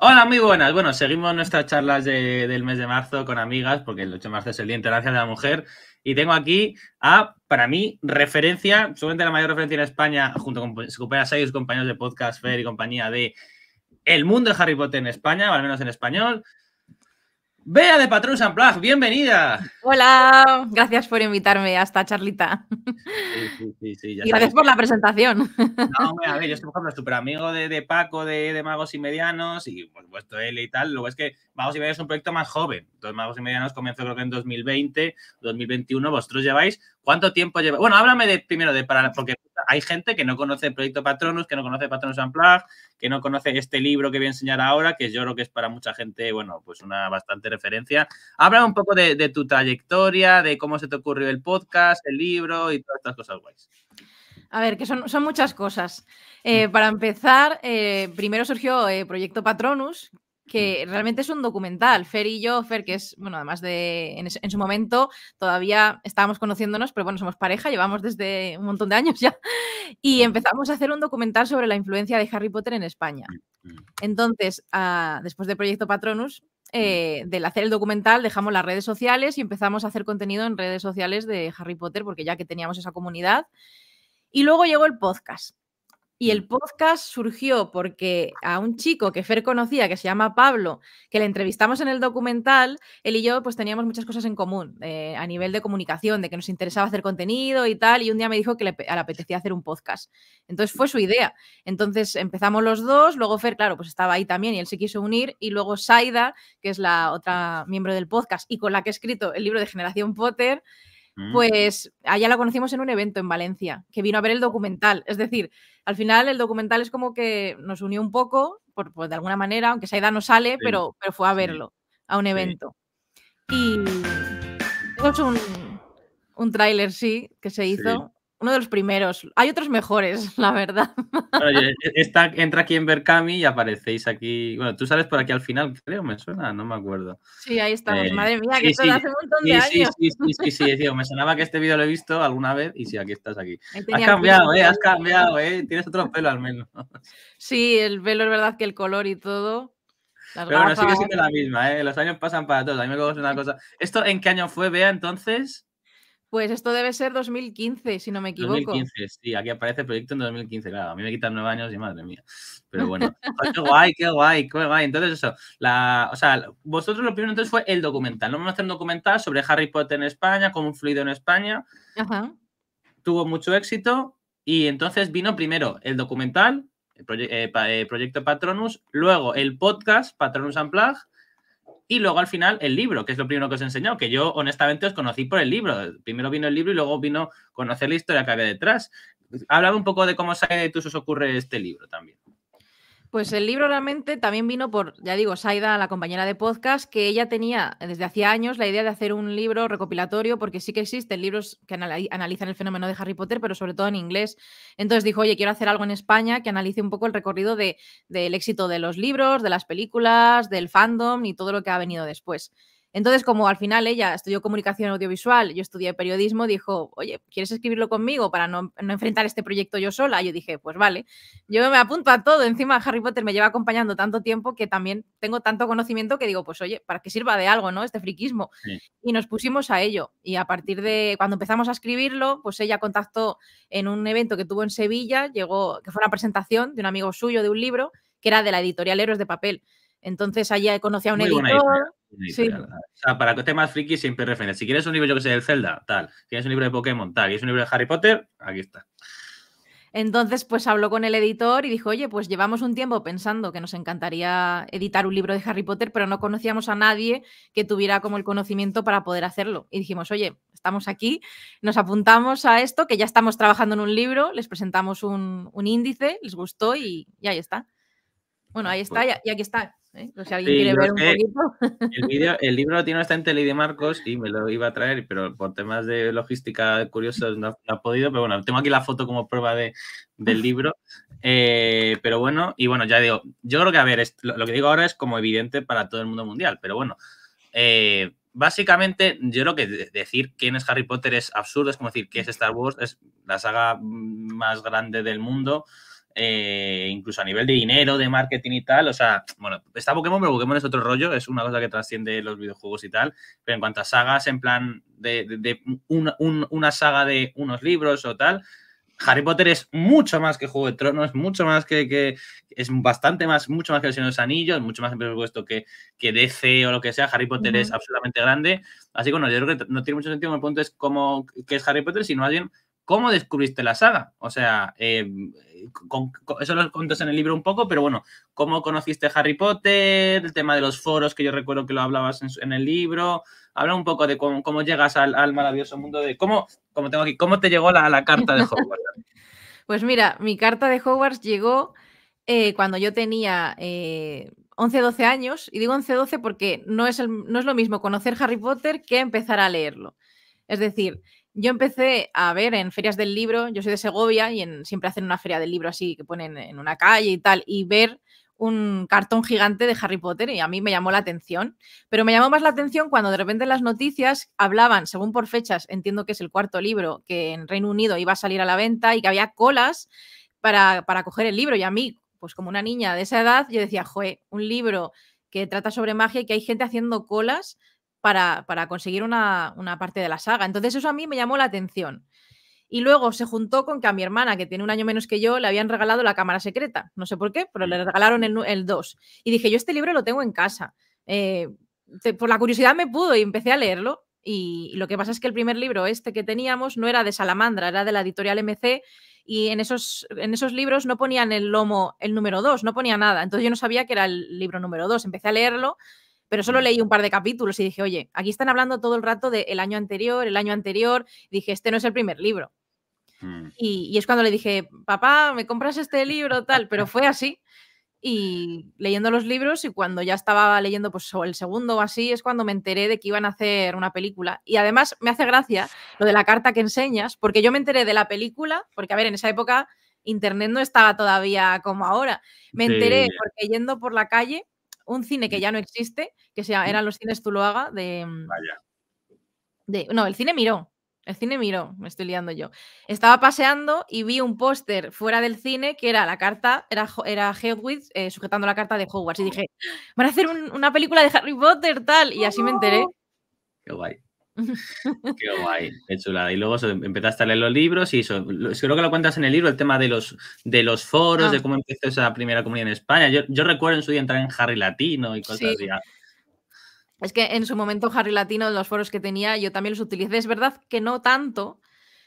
Hola, muy buenas. Bueno, seguimos nuestras charlas del mes de marzo con amigas, porque el 8 de marzo es el Día Internacional de la Mujer. Y tengo aquí a, para mí, referencia, seguramente la mayor referencia en España, junto con Recupera Sayus, compañeros de podcast, Fer y compañía, de El mundo de Harry Potter en España, o al menos en español. Bea de Patrón San bienvenida. Hola, gracias por invitarme a esta charlita. Sí, sí, sí, y gracias por la presentación. No, hombre, a ver, yo estoy, por ejemplo, súper amigo de, Paco, de, Magos y Medianos, y por supuesto él y tal. Luego es que Magos y Medianos es un proyecto más joven. Entonces, Magos y Medianos comenzó creo que en 2020, 2021. Vosotros lleváis, ¿cuánto tiempo lleva. Bueno, háblame de, primero de para, porque hay gente que no conoce proyecto Patronus, que no conoce Patronus Unplugged, que no conoce este libro que voy a enseñar ahora, que yo creo que es para mucha gente, bueno, pues una bastante referencia. Habla un poco de, tu trayectoria, de cómo se te ocurrió el podcast, el libro y todas estas cosas guays. A ver, que son, muchas cosas. Eh, para empezar, eh, primero surgió eh, Proyecto Patronus, Mm. que realmente es un documental. Fer y yo, Fer, que es, bueno, además de en, su momento todavía estábamos conociéndonos, pero bueno, somos pareja, llevamos desde un montón de años ya, y empezamos a hacer un documental sobre la influencia de Harry Potter en España. Mm, mm. Entonces, ah, después del proyecto Patronus, eh, del hacer el documental, dejamos las redes sociales y empezamos a hacer contenido en redes sociales de Harry Potter, porque ya que teníamos esa comunidad. Y luego llegó el podcast. Y el mm. podcast surgió porque a un chico que Fer conocía, que se llama Pablo, que le entrevistamos en el documental, él y yo pues teníamos muchas cosas en común eh, a nivel de comunicación, de que nos interesaba hacer contenido y tal, y un día me dijo que le, ah, le, apetecía hacer un podcast. Entonces fue su idea. Entonces empezamos los dos, luego Fer, claro, pues estaba ahí también y él se quiso unir, y luego Saida, que es la otra miembro del podcast y con la que he escrito el libro de Generación Potter, pues allá la conocimos en un evento en Valencia, que vino a ver el documental. Es decir, al final el documental es como que nos unió un poco, pues, de alguna manera, aunque Saida no sale, pero, fue a verlo, a un evento. Y un, un tráiler, sí, que se hizo uno de los primeros. Hay otros mejores, la verdad. E-, esta, entra aquí en Berkami y aparecéis aquí. Bueno, tú sales por aquí al final, creo, me suena, no me acuerdo. Sí, ahí estamos. Eh, Madre mía, que todo hace un montón de años. Sí, sí, sí, sí, eh, me sonaba que este vídeo lo he visto alguna vez y sí, aquí estás aquí. Has cambiado, eh, has cambiado, eh. Tienes otro pelo al menos. Sí, el pelo es verdad que el color y todo. Pero sí bueno, sigue siendo la misma, ¿eh? Los años pasan para todos. A mí me coges una cosa. ¿Esto en qué año fue, Bea, entonces? Pues esto debe ser 2015, si no me equivoco. 2015, sí, aquí aparece el proyecto en 2015, claro. A mí me quitan nueve años y madre mía. Pero bueno, qué guay, qué guay, qué guay. Entonces, eso, o sea, vosotros lo primero entonces fue el documental. Vamos a hacer un documental sobre Harry Potter en España, cómo fluido en España. Ajá. Tuvo mucho éxito y entonces vino primero el documental, el eh, eh, proyecto Patronus, luego el podcast Patronus Unplugged y luego al final el libro, que es lo primero que os enseñó que yo honestamente os conocí por el libro. Primero vino el libro y luego vino conocer la historia que había detrás. Hablaba un poco de cómo tú, se os ocurre este libro también. Pues el libro realmente también vino por, ya digo, Saida, la compañera de podcast, que ella tenía desde hacía años la idea de hacer un libro recopilatorio, porque sí que existen libros que analizan el fenómeno de Harry Potter, pero sobre todo en inglés. Entonces dijo, oye, quiero hacer algo en España que analice un poco el recorrido del éxito de los libros, de las películas, del fandom y todo lo que ha venido después. Entonces, como al final ella estudió comunicación audiovisual, yo estudié periodismo, dijo, oye, ¿quieres escribirlo conmigo para no, enfrentar este proyecto yo sola? Yo dije, pues vale, yo me apunto a todo. Encima Harry Potter me lleva acompañando tanto tiempo que también tengo tanto conocimiento que digo, pues oye, para que sirva de algo, ¿no? Este friquismo. Y nos pusimos a ello. Y a partir de cuando empezamos a escribirlo, pues ella contactó en un evento que tuvo en Sevilla, llegó, que fue una presentación de un amigo suyo de un libro, que era de la editorial Héroes de Papel. Entonces allí conocí a un editor para que esté más friki siempre referencias. Si quieres un libro, yo que sé, del Zelda, tal. si Quieres un libro de Pokémon, tal. Quieres un libro de Harry Potter, aquí está. Entonces, pues habló con el editor y dijo, oye, pues llevamos un tiempo pensando que nos encantaría editar un libro de Harry Potter, pero no conocíamos a nadie que tuviera como el conocimiento para poder hacerlo. Y dijimos, oye, estamos aquí, nos apuntamos a esto, que ya estamos trabajando en un libro, les presentamos un, índice, les gustó y, y ahí está. Bueno, ahí pues está y aquí está. ¿eh? alguien quiere ver un poquito. El, el, libro tiene bastante ley de Marcos y me lo iba a traer, pero por temas de logística curiosos no, ha podido. Pero bueno, tengo aquí la foto como prueba de, del libro. Eh, pero bueno, y bueno, ya digo, yo creo que a ver, lo, que digo ahora es como evidente para todo el mundo mundial, pero bueno. Eh, básicamente, yo creo que decir quién es Harry Potter es absurdo, es como decir que es Star Wars, es la saga mm, más grande del mundo. Eh, incluso a nivel de dinero, de marketing y tal. O sea, bueno, está Pokémon, pero Pokémon es otro rollo, es una cosa que trasciende los videojuegos y tal. Pero en cuanto a sagas, en plan de, una saga de unos libros o tal, Harry Potter es mucho más que Juego de Tronos, mucho más que, es bastante más, mucho más que el Señor de los Anillos, mucho más, por supuesto, que, que DC o lo que sea. Harry Potter es absolutamente grande. Así que, bueno, yo creo que no tiene mucho sentido. Mi punto es cómo, qué es Harry Potter, sino alguien ¿Cómo descubriste la saga? O sea, eh, eso lo contas en el libro un poco, pero bueno, ¿cómo conociste Harry Potter? El tema de los foros, que yo recuerdo que lo hablabas en, el libro. Habla un poco de cómo, llegas al, maravilloso mundo de cómo, tengo aquí, cómo te llegó la, la carta de Hogwarts. pues mira, mi carta de Hogwarts llegó eh, cuando yo tenía 11, eh, 12 años, y digo 11, 12 porque no es, no es lo mismo conocer Harry Potter que empezar a leerlo. Es decir, yo empecé a ver en ferias del libro, yo soy de Segovia y en, siempre hacen una feria del libro así que ponen en una calle y tal, y ver un cartón gigante de Harry Potter y a mí me llamó la atención. Pero me llamó más la atención cuando de repente las noticias hablaban, según por fechas, entiendo que es el cuarto libro que en Reino Unido iba a salir a la venta y que había colas para, para coger el libro. Y a mí, pues como una niña de esa edad, yo decía, joe, un libro que trata sobre magia y que hay gente haciendo colas para, conseguir una, parte de la saga. Entonces eso a mí me llamó la atención. Y luego se juntó con que a mi hermana, que tiene un año menos que yo, le habían regalado la cámara secreta. No sé por qué, pero le mm. regalaron el 2. Y dije, yo este libro lo tengo en casa. Eh, por la curiosidad me pudo y empecé a leerlo. Y, lo que pasa es que el primer libro este que teníamos no era de Salamandra, era de la editorial MC y en esos, en esos libros no ponían el lomo, el número 2, no ponía nada. Entonces yo no sabía que era el libro número 2. Empecé a leerlo pero solo mm. leí un par de capítulos y dije, oye, aquí están hablando todo el rato del año anterior, el año anterior, dije, este no es el primer libro. Mm. Y, es cuando le dije, papá, ¿me compras este libro? Tal, pero fue así. Y leyendo los libros y cuando ya estaba leyendo pues, el segundo o así, es cuando me enteré de que iban a hacer una película. Y además me hace gracia lo de la carta que enseñas, porque yo me enteré de la película, porque a ver, en esa época Internet no estaba todavía como ahora. Me enteré porque yendo por la calle un cine que ya no existe, que sea, eran los cines tú de... Mm, de, no, el cine miró. El cine miró, me estoy liando yo. Estaba paseando y vi un póster fuera del cine que era la carta, era, era Hedwig eh, sujetando la carta de Hogwarts. Y dije, van a hacer una película de Harry Potter, tal. Y así me enteré. ¡Oh! Qué guay. Qué guay, qué chulada. Y luego em, empezaste a leer los libros y eso. Creo que lo cuentas en el libro, el tema de los, de los foros, ah. de cómo empezó esa primera comunidad en España. Yo, recuerdo en su día entrar en Harry Latino y cosas así. Ah. Es que en su momento Harry Latino, los foros que tenía, yo también los utilicé. Es verdad que no tanto,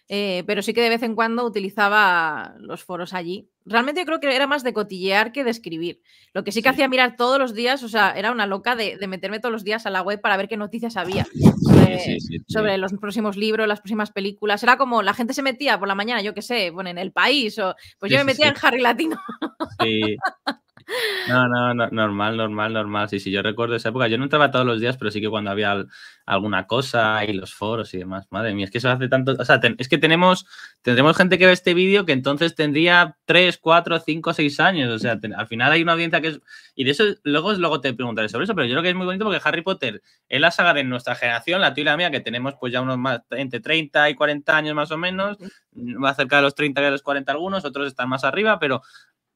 eh, pero sí que de vez en cuando utilizaba los foros allí. Realmente yo creo que era más de cotillear que de escribir. Lo que sí que hacía mirar todos los días, o sea, era una loca de, de, meterme todos los días a la web para ver qué noticias había sobre, los próximos libros, las próximas películas. Era como la gente se metía por la mañana, yo qué sé, bueno, en el país, o pues yo me metía en Harry Latino. Sí. No, no, normal, normal, normal. Sí, sí, yo recuerdo esa época. Yo no entraba todos los días, pero sí que cuando había alguna cosa y los foros y demás. Madre mía, es que eso hace tanto. O sea, es que tenemos, tendremos gente que ve este vídeo que entonces tendría 3, 4, 5, 6 años. O sea, al final hay una audiencia que es. Y de eso luego, luego te preguntaré sobre eso, pero yo creo que es muy bonito porque Harry Potter es la saga de nuestra generación, la tuya y la mía, que tenemos pues ya unos más entre 30 y 40 años más o menos. va cerca de los 30 y los 40 algunos, otros están más arriba, pero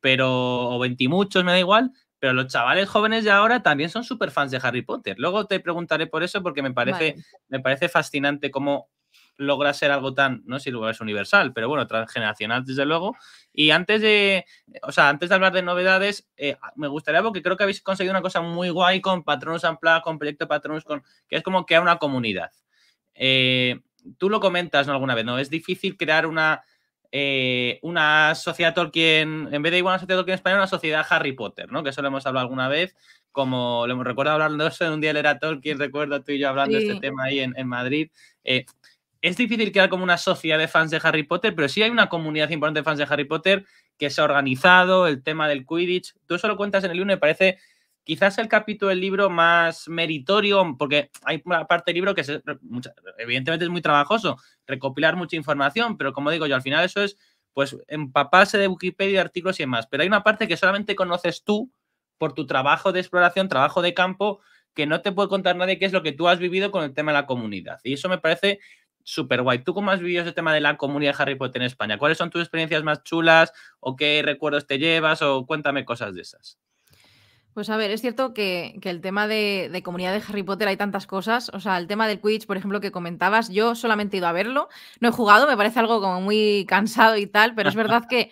pero, o veintimuchos, me da igual, pero los chavales jóvenes de ahora también son súper fans de Harry Potter. Luego te preguntaré por eso porque me parece, me parece fascinante cómo logra ser algo tan, no sé si lugar es universal, pero bueno, transgeneracional desde luego. Y antes de, antes de hablar de novedades, eh, me gustaría porque creo que habéis conseguido una cosa muy guay con Patronus Ampla, con Proyecto Patronus, con, que es como crear una comunidad. Eh, tú lo comentas alguna vez, ¿no? Es difícil crear una eh, una sociedad Tolkien, en vez de igual una sociedad Tolkien española, una sociedad Harry Potter, ¿no? Que eso lo hemos hablado alguna vez, como lo hemos recuerdo hablando eso, un día era Tolkien, recuerdo tú y yo hablando de este tema ahí en, Madrid. Eh, es difícil crear como una sociedad de fans de Harry Potter, pero sí hay una comunidad importante de fans de Harry Potter que se ha organizado, el tema del Quidditch. Tú eso lo cuentas en el libro y parece quizás el capítulo del libro más meritorio, porque hay una parte del libro que es, eh, evidentemente es muy trabajoso, recopilar mucha información, pero como digo yo, al final eso es pues empaparse de Wikipedia, artículos y demás. Pero hay una parte que solamente conoces tú por tu trabajo de exploración, trabajo de campo, que no te puede contar nadie qué es lo que tú has vivido con el tema de la comunidad. Y eso me parece súper guay. ¿Tú cómo has vivido ese tema de la comunidad de Harry Potter en España? ¿Cuáles son tus experiencias más chulas o qué recuerdos te llevas o cuéntame cosas de esas? Pues a ver, es cierto que, el tema de, comunidad de Harry Potter hay tantas cosas. O sea, el tema del Quidditch, por ejemplo, que comentabas, yo solamente he ido a verlo. No he jugado, me parece algo como muy cansado y tal, pero es verdad que,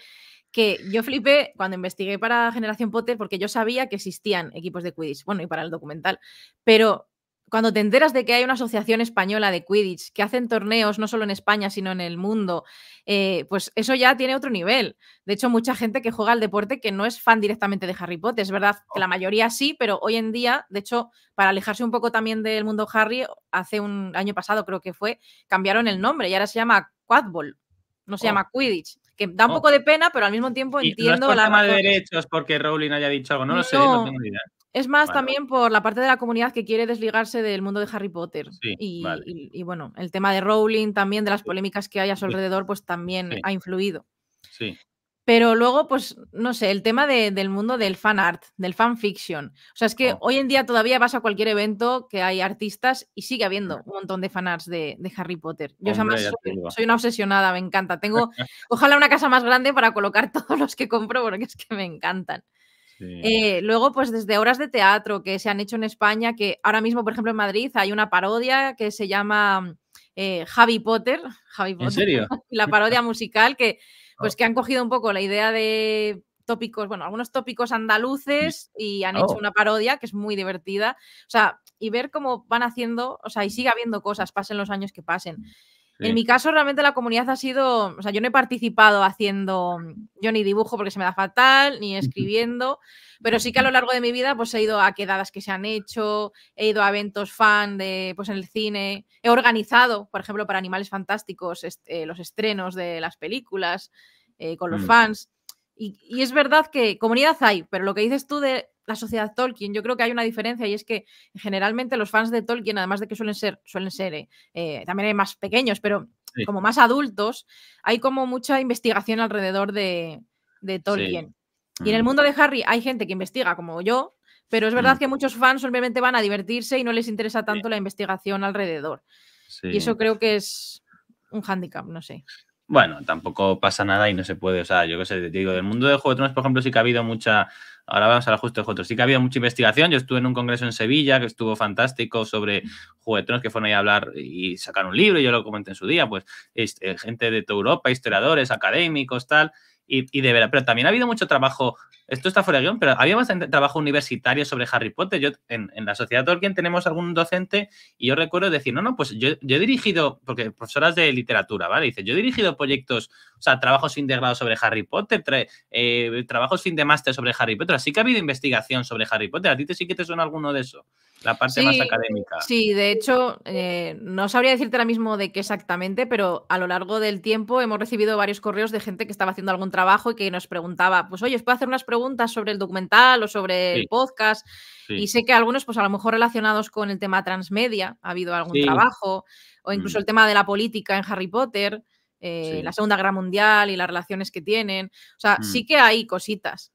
que yo flipé cuando investigué para Generación Potter porque yo sabía que existían equipos de Quidditch, bueno, y para el documental, pero cuando te enteras de que hay una asociación española de Quidditch que hacen torneos no solo en España, sino en el mundo, eh, pues eso ya tiene otro nivel. De hecho, mucha gente que juega al deporte que no es fan directamente de Harry Potter. Es verdad que la oh. mayoría sí, pero hoy en día, de hecho, para alejarse un poco también del mundo Harry, hace un año pasado creo que fue, cambiaron el nombre y ahora se llama Quadball, no se oh. llama Quidditch que da un oh. poco de pena, pero al mismo tiempo entiendo la. no tema de derechos porque Rowling haya dicho algo, no lo sé, no tengo idea. Es más también por la parte de la comunidad que quiere desligarse del mundo de Harry Potter. y, bueno, el tema de Rowling también, de las pues polémicas que hay a su pues alrededor, pues también ha influido. Sí. Pero luego, pues, no sé, el tema del mundo del fan art, del fan fiction. O sea, es que oh. hoy en día todavía vas a cualquier evento que hay artistas y sigue habiendo un montón de fan arts de, Harry Potter. Yo soy, soy, una obsesionada, me encanta. Tengo, ojalá una casa más grande para colocar todos los que compro porque es que me encantan. Eh, luego, pues desde obras de teatro que se han hecho en España, que ahora mismo, por ejemplo, en Madrid hay una parodia que se llama eh, Javi Potter. la parodia musical que, pues, oh. que han cogido un poco la idea de tópicos, bueno, algunos tópicos mm. andaluces y han hecho oh. una parodia que es muy divertida. O sea, y ver cómo van haciendo, o sea, y sigue habiendo cosas, pasen los años que pasen. En mi caso, realmente la comunidad ha sido, o sea, yo no he participado haciendo, yo ni dibujo porque se me da fatal, ni escribiendo, pero sí que a lo largo de mi vida pues he ido a quedadas que se han hecho, he ido a eventos fan de, pues en el cine, he organizado, por ejemplo, para Animales Fantásticos eh, los estrenos de las películas eh, con los mm. fans. Y, y, es verdad que comunidad hay, pero lo que dices tú de la sociedad Tolkien. Yo creo que hay una diferencia y es que generalmente los fans de Tolkien, además de que suelen ser, suelen ser, eh, eh, también más pequeños, pero como más adultos, hay como mucha investigación alrededor de, Tolkien. Y en el mm. mundo de Harry hay gente que investiga, como yo, pero es verdad mm. que muchos fans simplemente van a divertirse y no les interesa tanto la investigación alrededor. Y eso creo que es un hándicap, no sé bueno, tampoco pasa nada y no se puede, o sea, yo qué sé, te digo, del mundo de Juego de Tronos, por ejemplo, sí que ha habido mucha, ahora vamos al ajuste de Juego sí que ha habido mucha investigación, yo estuve en un congreso en Sevilla que estuvo fantástico sobre Juego que fueron ahí a hablar y sacaron un libro, yo lo comenté en su día, pues este, gente de toda Europa, historiadores, académicos, tal, y, de verdad, pero también ha habido mucho trabajo, esto está fuera de guión, pero había bastante trabajo universitario sobre Harry Potter. Yo, en, en la sociedad Tolkien tenemos algún docente y yo recuerdo decir, no, no, pues yo, yo he dirigido, porque profesoras de literatura, ¿vale? Dice, yo he dirigido proyectos, o sea, trabajos fin de grado sobre Harry Potter, eh, trabajos fin de máster sobre Harry Potter, así que ha habido investigación sobre Harry Potter, ¿a ti te sí que te suena alguno de eso? la parte más académica. Sí, de hecho, eh, no sabría decirte ahora mismo de qué exactamente, pero a lo largo del tiempo hemos recibido varios correos de gente que estaba haciendo algún trabajo y que nos preguntaba, pues oye, ¿os puedo hacer unas preguntas sobre el documental o sobre el podcast? Y sé que algunos, pues a lo mejor relacionados con el tema transmedia, ha habido algún trabajo, o incluso mm. el tema de la política en Harry Potter. Eh, la Segunda Guerra Mundial y las relaciones que tienen. O sea, mm. sí que hay cositas.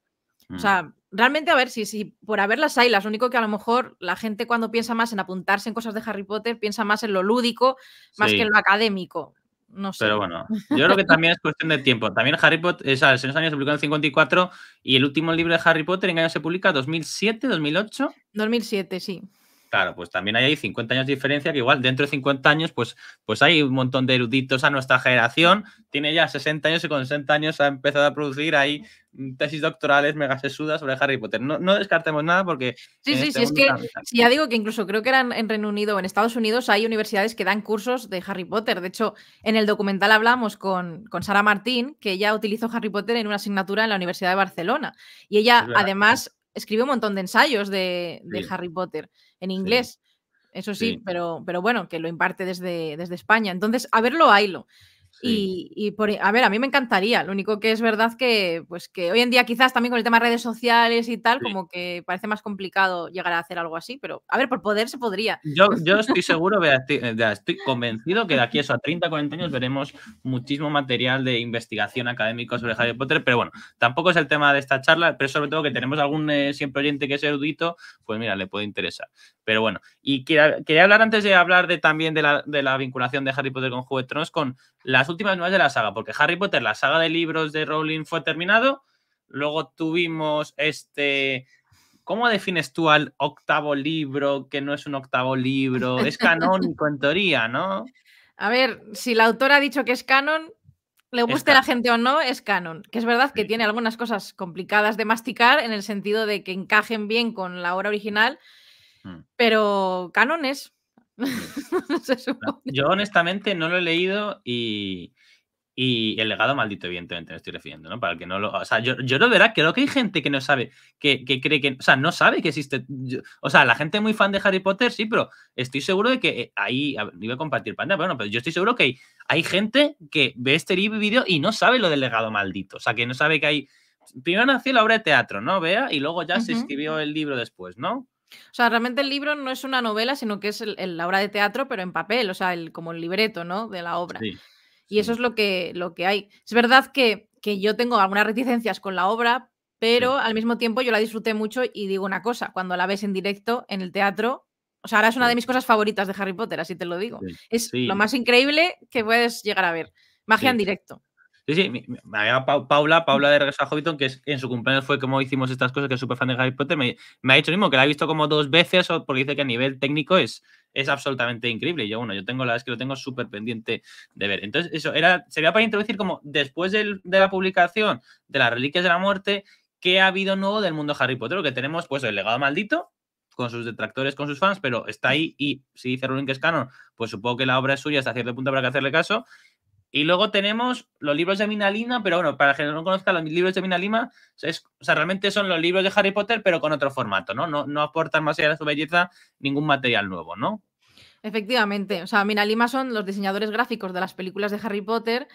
O mm. sea, realmente, a ver, si, si por haberlas hay, las único que a lo mejor la gente cuando piensa más en apuntarse en cosas de Harry Potter, piensa más en lo lúdico, más que en lo académico. No sé. Pero bueno, yo creo que también es cuestión de tiempo. También Harry Potter, o sea, el Señor se publicó en el 54 y el último libro de Harry Potter en qué año se publica, 2007, 2008. 2007, sí. Claro, pues también hay ahí 50 años de diferencia, que igual dentro de 50 años, pues, pues hay un montón de eruditos a nuestra generación, tiene ya 60 años y con 60 años ha empezado a producir ahí mm, tesis doctorales mega sesudas sobre Harry Potter. No, descartemos nada porque... Sí, eh, sí, sí, es que ya digo que incluso creo que eran en Reino Unido o en Estados Unidos hay universidades que dan cursos de Harry Potter. De hecho, en el documental hablamos con, Sara Martín, que ella utilizó Harry Potter en una asignatura en la Universidad de Barcelona. Y ella, además, escribe un montón de ensayos de, Harry Potter en inglés. Eso sí, Pero, pero bueno, que lo imparte desde, desde España. Entonces, a verlo, haylo. Y, a ver, a mí me encantaría. Lo único que es verdad que, pues que hoy en día quizás también con el tema de redes sociales y tal, como que parece más complicado llegar a hacer algo así, pero a ver, por poder se podría. Yo, estoy seguro, eh, estoy convencido que de aquí a 30, 40 años veremos muchísimo material de investigación académico sobre Harry Potter, pero bueno, tampoco es el tema de esta charla, pero sobre todo que tenemos algún eh, siempre oyente que es erudito, pues mira, le puede interesar. Pero bueno, y quería, hablar antes de hablar de, también de la, de la vinculación de Harry Potter con Juego de Tronos con la las últimas nuevas de la saga, porque Harry Potter, la saga de libros de Rowling fue terminado, luego tuvimos este... ¿Cómo defines tú al octavo libro que no es un octavo libro? Es canónico en teoría, ¿no? A ver, si la autora ha dicho que es canon, le guste a la gente o no, es canon. Que es verdad que tiene algunas cosas complicadas de masticar en el sentido de que encajen bien con la obra original, mm. pero canon es. Yo honestamente no lo he leído y, el legado maldito, evidentemente, me estoy refiriendo, ¿no? Para el que no lo. O sea, yo, yo lo verá, creo que hay gente que no sabe, que, cree que. O sea, no sabe que existe. o sea, la gente muy fan de Harry Potter, sí, pero estoy seguro de que eh, ahí. iba a compartir pantalla, pero bueno, pero yo estoy seguro que hay, gente que ve este vídeo y no sabe lo del legado maldito. O sea, que no sabe que hay. Primero nació la obra de teatro, ¿no? Vea, y luego ya se escribió el libro después, ¿no? O sea, realmente el libro no es una novela, sino que es la obra de teatro, pero en papel, o sea, como el libreto, ¿no? De la obra. y eso es lo que, lo que hay. Es verdad que, yo tengo algunas reticencias con la obra, pero al mismo tiempo yo la disfruté mucho y digo una cosa, cuando la ves en directo en el teatro, o sea, ahora es una de mis cosas favoritas de Harry Potter, así te lo digo. Es lo más increíble que puedes llegar a ver. Magia en directo. Sí, sí, Me había Paula, Paula de Regreso a Hobbiton, que en su cumpleaños fue como hicimos estas cosas, que es súper fan de Harry Potter, me, ha dicho mismo que la ha visto como dos veces porque dice que a nivel técnico es, es absolutamente increíble. Y yo, bueno, yo tengo la es que lo tengo súper pendiente de ver. Entonces, eso era, sería para introducir como después de la publicación de las Reliquias de la Muerte, ¿qué ha habido nuevo del mundo Harry Potter? Lo que tenemos, pues, el legado maldito, con sus detractores, con sus fans, pero está ahí y si dice Rowling que es canon, pues supongo que la obra es suya hasta cierto punto para que hacerle caso. Y luego tenemos los libros de Mina Lima, pero bueno, para que no conozca los libros de Mina Lima, realmente son los libros de Harry Potter, pero con otro formato, ¿no? No, no aportan más allá de su belleza ningún material nuevo, ¿no? Efectivamente, o sea, Mina Lima son los diseñadores gráficos de las películas de Harry Potter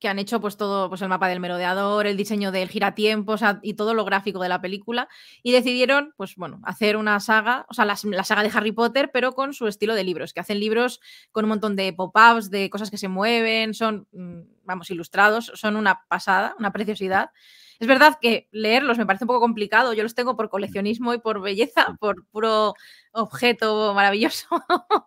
que han hecho pues todo, pues el mapa del merodeador, el diseño del giratiempos y todo lo gráfico de la película. Y decidieron, pues bueno, hacer una saga, o sea, la, la saga de Harry Potter, pero con su estilo de libros, que hacen libros con un montón de pop-ups, de cosas que se mueven, son, mm, vamos, ilustrados, son una pasada, una preciosidad. Es verdad que leerlos me parece un poco complicado, yo los tengo por coleccionismo y por belleza, por puro objeto maravilloso,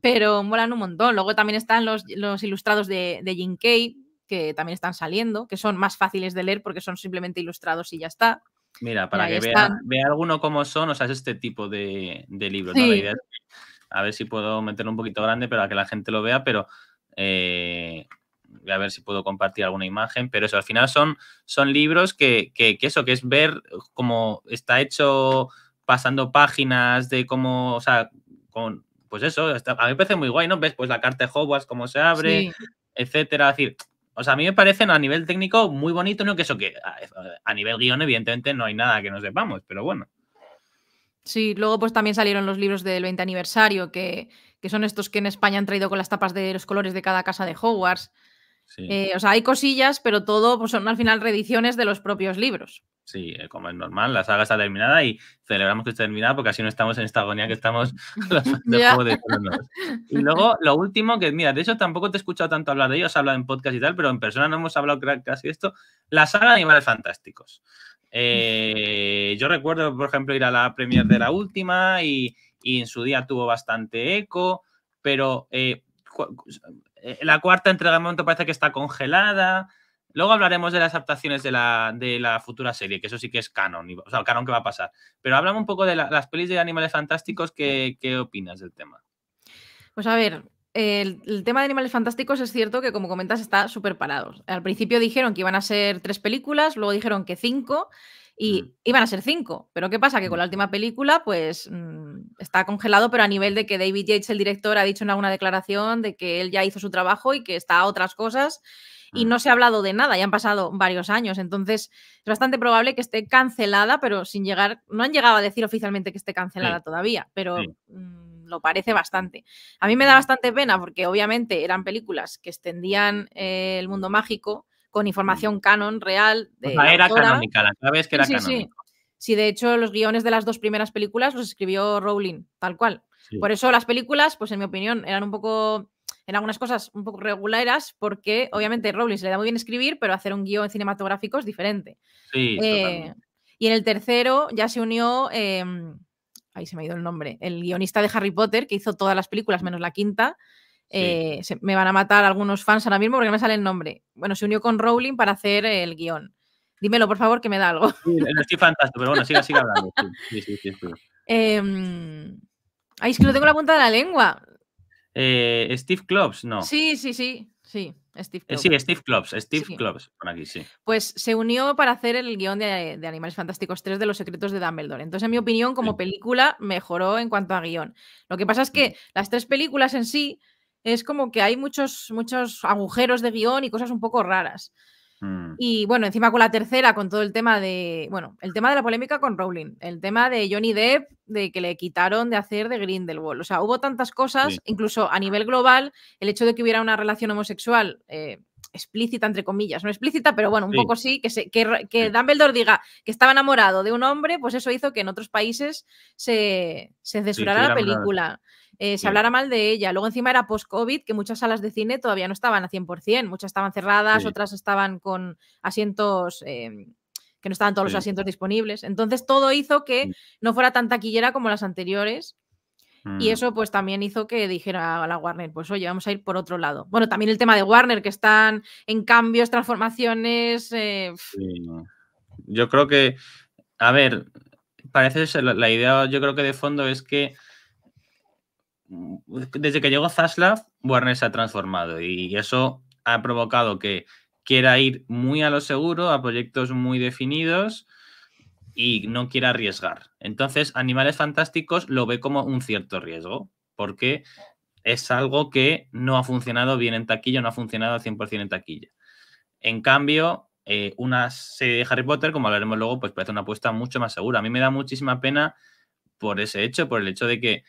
pero molan un montón. Luego también están los, los ilustrados de, de Jim Kay, que también están saliendo, que son más fáciles de leer porque son simplemente ilustrados y ya está. Mira, para que vea, vea, alguno cómo son, o sea, es este tipo de, de libros. a ver si puedo meterlo un poquito grande para que la gente lo vea, pero voy eh, a ver si puedo compartir alguna imagen. Pero eso, al final son, son libros que, eso, que es ver cómo está hecho pasando páginas de cómo, o sea, con, pues eso, a mí me parece muy guay, ¿no? Ves, pues la carta de Hogwarts, cómo se abre, etcétera. Es decir, o sea, a mí me parecen a nivel técnico muy bonito, ¿no? Que eso que a nivel guión, evidentemente, no hay nada que nos sepamos, pero bueno. Sí, luego pues también salieron los libros del 20 aniversario, que, son estos que en España han traído con las tapas de los colores de cada casa de Hogwarts. Eh, o sea, hay cosillas, pero todo pues, son al final reediciones de los propios libros. Sí, eh, como es normal, la saga está terminada y celebramos que está terminada porque así no estamos en esta agonía que estamos Y luego, lo último, que mira, de hecho tampoco te he escuchado tanto hablar de ellos, hablado en podcast y tal, pero en persona no hemos hablado casi de esto, la saga de Animales Fantásticos. Eh, yo recuerdo, por ejemplo, ir a la premier de la última y, en su día tuvo bastante eco, pero eh, la cuarta entrega de momento parece que está congelada. Luego hablaremos de las adaptaciones de la, futura serie, que eso sí que es canon, o sea, el canon que va a pasar. Pero hablamos un poco de las pelis de Animales Fantásticos, ¿qué, qué opinas del tema? Pues a ver, el, el, tema de Animales Fantásticos es cierto que, como comentas, está súper parado. Al principio dijeron que iban a ser tres películas, luego dijeron que cinco, y mm. iban a ser cinco, pero ¿qué pasa? Que con la mm. última película, pues mm, está congelado, pero a nivel de que David Yates, el director, ha dicho en alguna declaración de que él ya hizo su trabajo y que está a otras cosas y no se ha hablado de nada, ya han pasado varios años, entonces es bastante probable que esté cancelada, pero sin llegar, no han llegado a decir oficialmente que esté cancelada todavía, pero lo parece bastante. A mí me da bastante pena porque obviamente eran películas que extendían eh, el mundo mágico con información canon real. De la era canónica, la clave que era sí, canónica. Sí. sí, de hecho, los guiones de las dos primeras películas los escribió Rowling, tal cual. Por eso las películas, pues en mi opinión, eran un poco, en algunas cosas un poco regulares, porque obviamente Rowling se le da muy bien escribir, pero hacer un guión cinematográfico es diferente. Sí, eh, y en el tercero ya se unió, em, ahí se me ha ido el nombre, el guionista de Harry Potter, que hizo todas las películas menos la quinta, eh, me van a matar algunos fans ahora mismo porque no me sale el nombre. Bueno, se unió con Rowling para hacer el guión. Dímelo, por favor, que me da algo. Sí, estoy fantástico, pero bueno, siga, hablando. Sí, sí, sí, em, es que lo tengo la punta de la lengua. Eh, Steve Klobs, no. Sí, sí, sí, sí. Steve eh, Sí, Steve Klobs, Steve por aquí, sí. Pues se unió para hacer el guión de, Animales Fantásticos 3 de los secretos de Dumbledore. Entonces, en mi opinión, como película, mejoró en cuanto a guión. Lo que pasa es que las tres películas en sí es como que hay muchos, muchos agujeros de guión y cosas un poco raras. Mm. Y bueno, encima con la tercera, con todo el tema de, bueno, el tema de la polémica con Rowling, el tema de Johnny Depp, de que le quitaron de hacer de Grindelwald. O sea, hubo tantas cosas, incluso a nivel global, el hecho de que hubiera una relación homosexual eh, explícita, entre comillas, no explícita, pero bueno, un poco sí, que, se, que, Dumbledore diga que estaba enamorado de un hombre, pues eso hizo que en otros países se, censurara la película. Eh, se hablara mal de ella. Luego encima era post-COVID, que muchas salas de cine todavía no estaban a 100%, muchas estaban cerradas, otras estaban con asientos... Eh, que no estaban todos los asientos disponibles. Entonces todo hizo que mm. no fuera tan taquillera como las anteriores. Y mm. eso pues también hizo que dijera a la Warner, pues oye, vamos a ir por otro lado. Bueno, también el tema de Warner, que están en cambios, transformaciones. Eh, yo creo que, a ver, parece ser la idea, yo creo que de fondo es que Mm, desde que llegó Zaslav, Warner se ha transformado y eso ha provocado que quiera ir muy a lo seguro, a proyectos muy definidos y no quiera arriesgar. Entonces, Animales Fantásticos lo ve como un cierto riesgo, porque es algo que no ha funcionado bien en taquilla, no ha funcionado al 100% en taquilla. En cambio, eh, una serie de Harry Potter, como hablaremos luego, pues parece una apuesta mucho más segura. A mí me da muchísima pena por ese hecho, por el hecho de que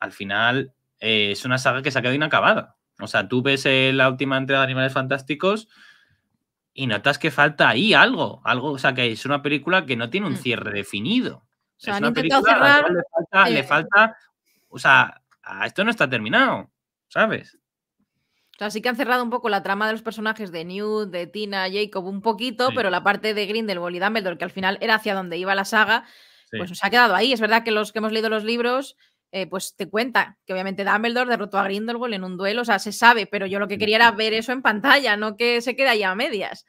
al final eh, es una saga que se ha quedado inacabada. O sea, tú ves eh, la última entrega de Animales Fantásticos y notas que falta ahí algo, algo, o sea, que es una película que no tiene un mm. cierre definido. O sea, es una cerrar, le falta, eh, o sea, esto no está terminado, ¿sabes? O sea, sí que han cerrado un poco la trama de los personajes de Newt, de Tina, Jacob, un poquito, pero la parte de Grindelwald y Dumbledore, que al final era hacia donde iba la saga, pues nos ha quedado ahí. Es verdad que los que hemos leído los libros eh, pues te cuenta que obviamente Dumbledore derrotó a Grindelwald en un duelo, o sea, se sabe, pero yo lo que quería era ver eso en pantalla, no que se quede ahí a medias.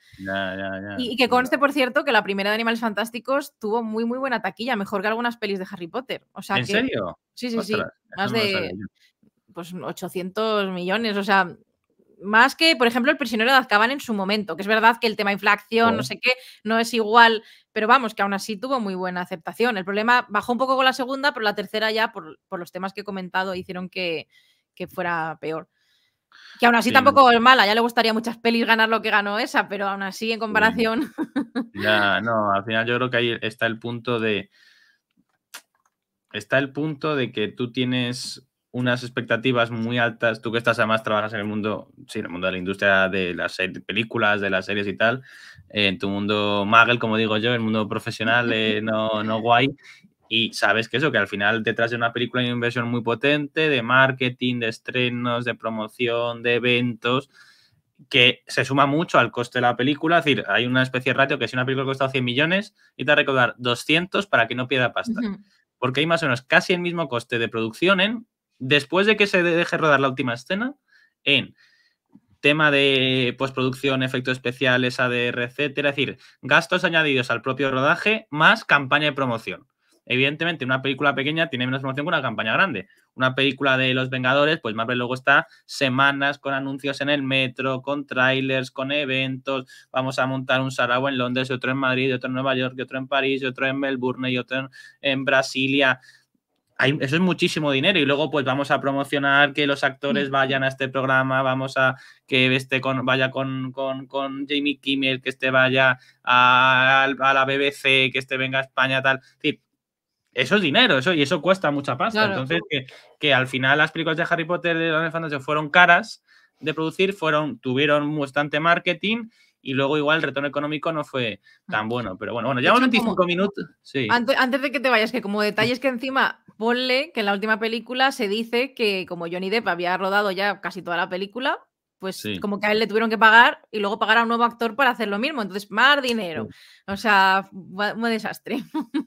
Y, que conste, por cierto, que la primera de Animales Fantásticos tuvo muy, muy buena taquilla, mejor que algunas pelis de Harry Potter. O sea, ¿En serio? Sí, sí, sí. Más de pues 800 millones, o sea, más que, por ejemplo, el prisionero de Azkaban en su momento, que es verdad que el tema inflación, no sé qué, no es igual, pero vamos, que aún así tuvo muy buena aceptación. El problema bajó un poco con la segunda, pero la tercera ya, por, los temas que he comentado, hicieron que, fuera peor. Que aún así tampoco es mala, ya le gustaría muchas pelis ganar lo que ganó esa, pero aún así en comparación. Ya, no, al final yo creo que ahí está el punto de. Está el punto de que tú tienes unas expectativas muy altas. Tú que estás además trabajas en el mundo, sí, en el mundo de la industria de las películas, de las series y tal, en tu mundo magel, como digo yo, el mundo profesional eh, no, guay. Y sabes que eso, que al final detrás de una película hay una inversión muy potente de marketing, de estrenos, de promoción, de eventos, que se suma mucho al coste de la película. Es decir, hay una especie de ratio que si una película costado 100 millones, y te recaudar 200 para que no pierda pasta. Porque hay más o menos casi el mismo coste de producción en después de que se deje rodar la última escena, en tema de postproducción, efectos especiales, ADR, etcétera, es decir, gastos añadidos al propio rodaje más campaña de promoción. Evidentemente, una película pequeña tiene menos promoción que una campaña grande. Una película de Los Vengadores, pues Marvel luego está semanas con anuncios en el metro, con trailers, con eventos. Vamos a montar un Sarau en Londres, otro en Madrid, otro en Nueva York, otro en París, otro en Melbourne y otro en Brasilia eso es muchísimo dinero y luego pues vamos a promocionar que los actores mm. vayan a este programa, vamos a que este con, vaya con, con, Jamie Kimmel, que este vaya a, la BBC, que este venga a España, tal. Es decir, eso es dinero, eso, y eso cuesta mucha pasta. Entonces, que, al final las películas de Harry Potter de la Fantasy fueron caras de producir, fueron, tuvieron bastante marketing y luego igual el retorno económico no fue ah. tan bueno. Pero bueno, bueno, llevamos 25 minutos. Antes, de que te vayas, que como detalles que encima ponle que en la última película se dice que como Johnny Depp había rodado ya casi toda la película, pues como que a él le tuvieron que pagar y luego pagar a un nuevo actor para hacer lo mismo. Entonces, más dinero. O sea, un desastre.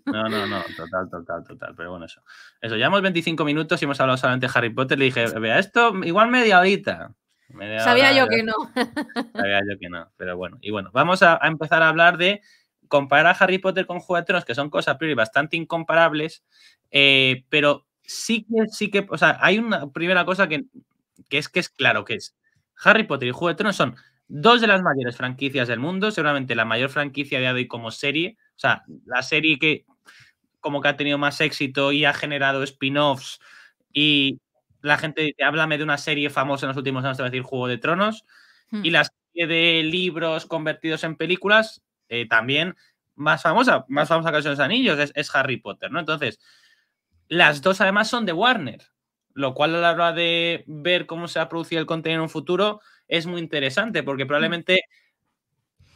No, no, no, total, total, total. Pero bueno, eso. Eso, llevamos 25 minutos y hemos hablado solamente de Harry Potter. Le dije, vea, esto igual media horita. Sabía yo que no. Sabía yo que no, pero bueno. Y bueno, vamos a, empezar a hablar de comparar a Harry Potter con Juego de Tronos, que son cosas bastante incomparables, eh, pero sí que, sí que, o sea, hay una primera cosa que, que, es que es claro que es Harry Potter y Juego de Tronos son dos de las mayores franquicias del mundo, seguramente la mayor franquicia de hoy como serie, o sea, la serie que como que ha tenido más éxito y ha generado spin-offs y, la gente dice, háblame de una serie famosa en los últimos años, te a decir Juego de Tronos, y hmm. la serie de libros convertidos en películas, eh, también más famosa, más famosa que los anillos, es, Harry Potter, ¿no? Entonces, las dos además son de Warner, lo cual a la hora de ver cómo se ha producido el contenido en un futuro es muy interesante, porque hmm. probablemente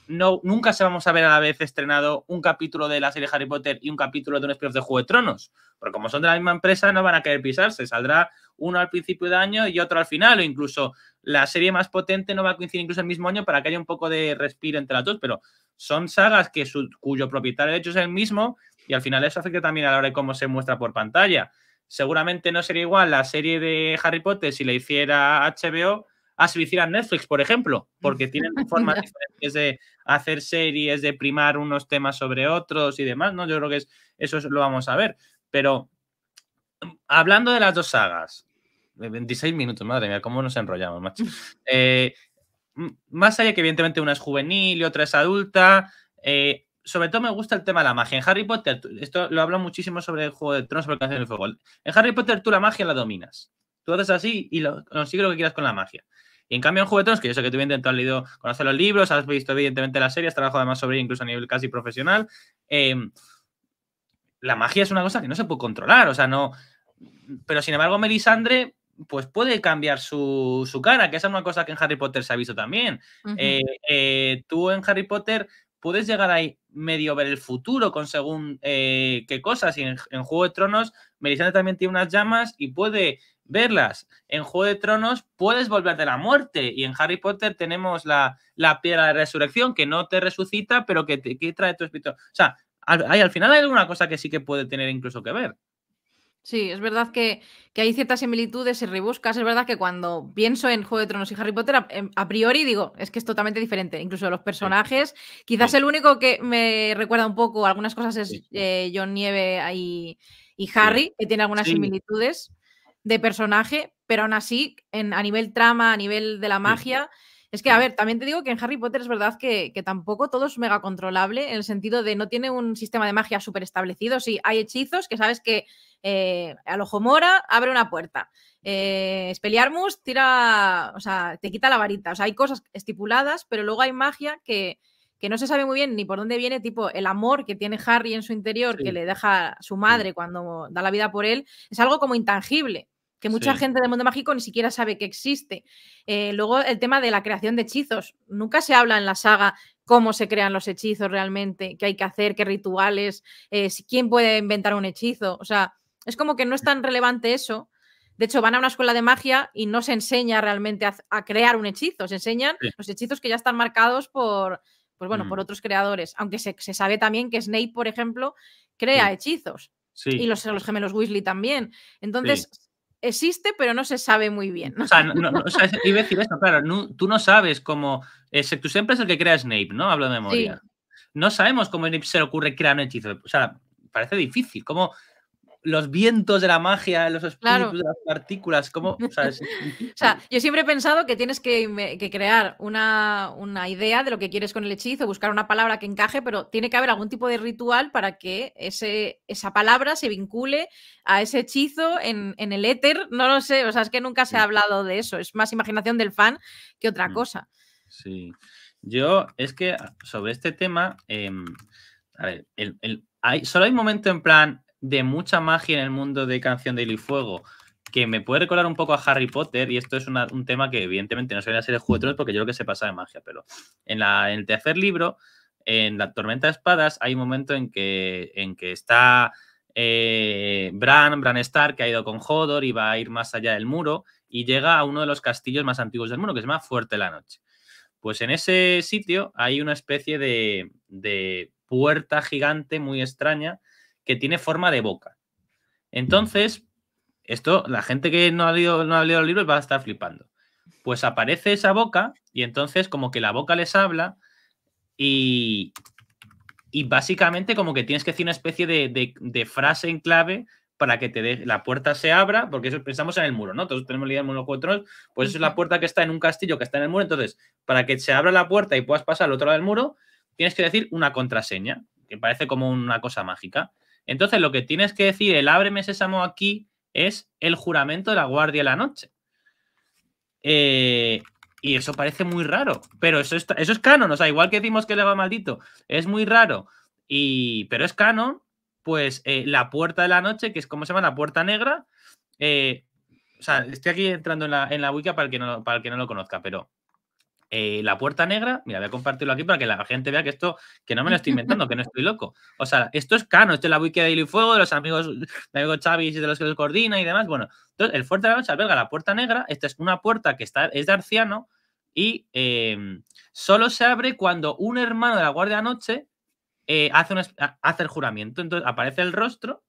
no, nunca se vamos a ver a la vez estrenado un capítulo de la serie Harry Potter y un capítulo de un spin de Juego de Tronos. Porque como son de la misma empresa, no van a querer pisarse. Saldrá uno al principio de año y otro al final. O incluso la serie más potente no va a coincidir incluso el mismo año para que haya un poco de respiro entre las dos. Pero son sagas que su, cuyo propietario de hecho es el mismo y al final eso afecta también a la hora de cómo se muestra por pantalla. Seguramente no sería igual la serie de Harry Potter si la hiciera HBO a ah, suicidar Netflix, por ejemplo, porque tienen formas diferentes de hacer series, de primar unos temas sobre otros y demás, ¿no? Yo creo que eso lo vamos a ver. Pero hablando de las dos sagas, 26 minutos, madre mía, cómo nos enrollamos, macho. Eh, más allá que evidentemente una es juvenil y otra es adulta, eh, sobre todo me gusta el tema de la magia. En Harry Potter, esto lo hablo muchísimo sobre el juego de Tronos, sobre el canción fútbol. En Harry Potter tú la magia la dominas. Tú haces así y lo, consigues lo que quieras con la magia. Y en cambio en Juego de Tronos, que yo sé que tú te has leído, conoces los libros, has visto evidentemente las series, has trabajado además sobre ello incluso a nivel casi profesional, em, la magia es una cosa que no se puede controlar, o sea, no... Pero sin embargo Melisandre pues puede cambiar su, cara, que esa es una cosa que en Harry Potter se ha visto también. Eh, eh, tú en Harry Potter puedes llegar ahí medio ver el futuro con según eh, qué cosas. Y en, Juego de Tronos, Melisandre también tiene unas llamas y puede verlas. En Juego de Tronos puedes volver de la muerte y en Harry Potter tenemos la, piedra de resurrección que no te resucita, pero que, te, trae tu espíritu. O sea, hay, al final hay alguna cosa que sí que puede tener incluso que ver. Sí, es verdad que, hay ciertas similitudes y rebuscas. Es verdad que cuando pienso en Juego de Tronos y Harry Potter, a, em, priori digo, es que es totalmente diferente. Incluso los personajes, quizás el único que me recuerda un poco algunas cosas es eh, John Nieve y, y Harry, que tiene algunas similitudes de personaje, pero aún así, en, a nivel trama, a nivel de la magia. Es que, a ver, también te digo que en Harry Potter es verdad que, tampoco todo es mega controlable, en el sentido de no tiene un sistema de magia súper establecido. Sí, hay hechizos que sabes que eh, al mora abre una puerta. Eh, tira, o sea, te quita la varita. O sea, hay cosas estipuladas, pero luego hay magia que, que no se sabe muy bien ni por dónde viene, tipo el amor que tiene Harry en su interior, que le deja su madre cuando da la vida por él, es algo como intangible que mucha gente del mundo mágico ni siquiera sabe que existe. Eh, luego el tema de la creación de hechizos. Nunca se habla en la saga cómo se crean los hechizos realmente, qué hay que hacer, qué rituales, eh, quién puede inventar un hechizo. O sea, es como que no es tan relevante eso. De hecho, van a una escuela de magia y no se enseña realmente a, crear un hechizo, se enseñan los hechizos que ya están marcados por, pues bueno, por mm. otros creadores. Aunque se, sabe también que Snape, por ejemplo, crea hechizos. Y los, los, gemelos Weasley también. Entonces, existe, pero no se sabe muy bien. O sea, no, decir esto, claro, tú no sabes cómo. tú eh, siempre es el que crea Snape, ¿no? Hablo de memoria. No sabemos cómo Snape se le ocurre crear un hechizo. O sea, parece difícil. ¿Cómo los vientos de la magia, los espíritus de las partículas, ¿cómo? O sea, yo siempre he pensado que tienes que, crear una, idea de lo que quieres con el hechizo, buscar una palabra que encaje, pero tiene que haber algún tipo de ritual para que ese, esa palabra se vincule a ese hechizo en, el éter, no lo sé, o sea, es que nunca se ha hablado de eso, es más imaginación del fan que otra mm. cosa. Sí, yo es que sobre este tema, em, a ver, hay, solo hay un momento en plan, de mucha magia en el mundo de Canción de Hilo y Fuego, que me puede recordar un poco a Harry Potter, y esto es un tema que evidentemente no se a ser de Juego de Tronos porque yo creo que se pasa de magia, pero en, la, el tercer libro, en La Tormenta de Espadas, hay un momento en que, en que está eh, Bran, Bran Stark, que ha ido con Hodor y va a ir más allá del muro, y llega a uno de los castillos más antiguos del mundo, que se llama Fuerte la Noche. Pues en ese sitio hay una especie de, de puerta gigante muy extraña que tiene forma de boca. Mm. Entonces, esto, la gente que no ha leído, no ha libros va a estar flipando. Pues aparece esa boca y entonces como que la boca les habla y, básicamente como que tienes que decir una especie de, frase en clave para que te la puerta se abra, porque eso pensamos en el muro, ¿no? Todos tenemos el idea muro pues eso es la puerta que está en un castillo, que está en el muro, entonces, para que se abra la puerta y puedas pasar al otro lado del muro, tienes que decir una contraseña, que parece como una cosa mágica. Entonces, lo que tienes que decir, el ábreme sésamo aquí, es el juramento de la guardia de la noche. Eh, y eso parece muy raro, pero eso, es, eso es canon, o sea, igual que decimos que le va maldito, es muy raro, y, pero es canon, pues eh, la puerta de la noche, que es como se llama la puerta negra, eh, o sea, estoy aquí entrando en la, en para que para el que no lo conozca, pero eh, la puerta negra, mira, voy a compartirlo aquí para que la gente vea que esto, que no me lo estoy inventando, que no estoy loco. O sea, esto es cano, esto es la wiki de Hilo y Fuego, de los amigos, de amigos Chavis, de los que los coordina y demás. Bueno, entonces, el Fuerte de la Noche alberga la puerta negra, esta es una puerta que está, es de Arciano y em, solo se abre cuando un hermano de la Guardia Noche eh, hace, un, hace el juramento. Entonces, aparece el rostro,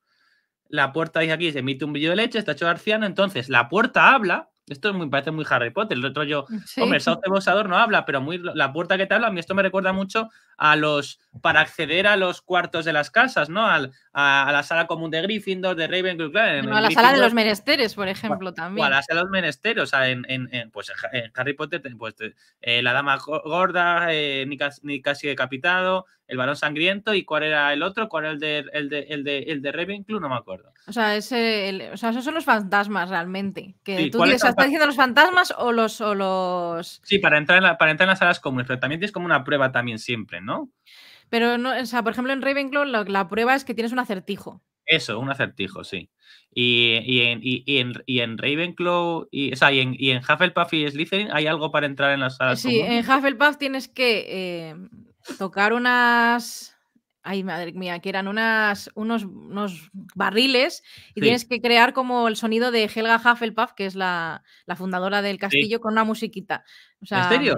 la puerta dice aquí, se emite un brillo de leche, está hecho de Arciano, entonces la puerta habla esto me parece muy Harry Potter, el otro yo, mm, hombre, de Bosador no habla, pero muy la puerta que te habla, a mí esto me recuerda mucho a los, para acceder a los cuartos de las casas, ¿no? a, la sala común de Gryffindor, de Ravenclaw, a la sala de los menesteres, por ejemplo, también. O a la sala de los menesteres, o sea, en, pues en Harry Potter, pues, eh, la dama gorda, eh, ni casi decapitado, el balón sangriento y cuál era el otro, cuál era el de, de, el Ravenclaw, no me acuerdo. O sea, esos son los fantasmas realmente. Que tú dices, ¿estás diciendo los fantasmas o los, o los... Sí, para entrar, en las salas comunes, pero también tienes como una prueba también siempre, ¿no? Pero, no, o sea, por ejemplo, en Ravenclaw la, prueba es que tienes un acertijo. Eso, un acertijo, sí. Y, y, en, y, y en, Ravenclaw, y, o sea, y en, en Hufflepuff y Slytherin, ¿hay algo para entrar en las salas? comunes? Sí, en Hufflepuff tienes que... Eh, tocar unas. Ay, madre mía, que eran unas, unos, unos barriles y tienes que crear como el sonido de Helga Hufflepuff, que es la, fundadora del castillo, con una musiquita. O ¿En serio?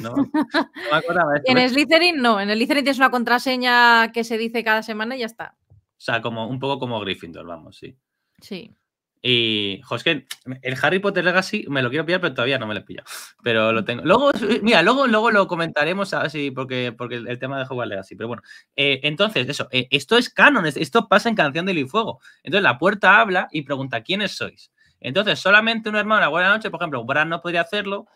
no, En ¿eh? Slytherin no, en el Slytherin tienes una contraseña que se dice cada semana y ya está. O sea, como un poco como Gryffindor, vamos, sí. Sí. Y, Josquén, el Harry Potter Legacy me lo quiero pillar, pero todavía no me lo he pillado. Pero lo tengo. Luego, mira, luego, luego lo comentaremos así, porque, porque el tema de jugar Legacy. Pero bueno, eh, entonces, eso, eh, esto es canon, esto pasa en Canción del Fuego. Entonces la puerta habla y pregunta: ¿quiénes sois? Entonces, solamente un una hermana, buena noche, por ejemplo, Bran no podría hacerlo,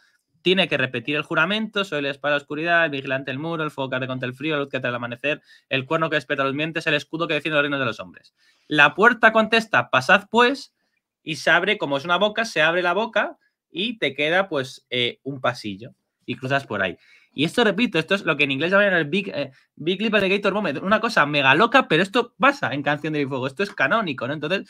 tiene que repetir el juramento, soy el espada de la oscuridad, el vigilante del muro, el fuego que arde contra el frío, la luz que trae el amanecer, el cuerno que despierta los mientes, el escudo que defiende los reinos de los hombres. La puerta contesta, pasad pues, y se abre, como es una boca, se abre la boca y te queda pues eh, un pasillo y cruzas por ahí. Y esto, repito, esto es lo que en inglés llaman el Big, clip eh, Big Leap Gator Moment. Una cosa mega loca, pero esto pasa en Canción de Fuego. Esto es canónico, ¿no? Entonces,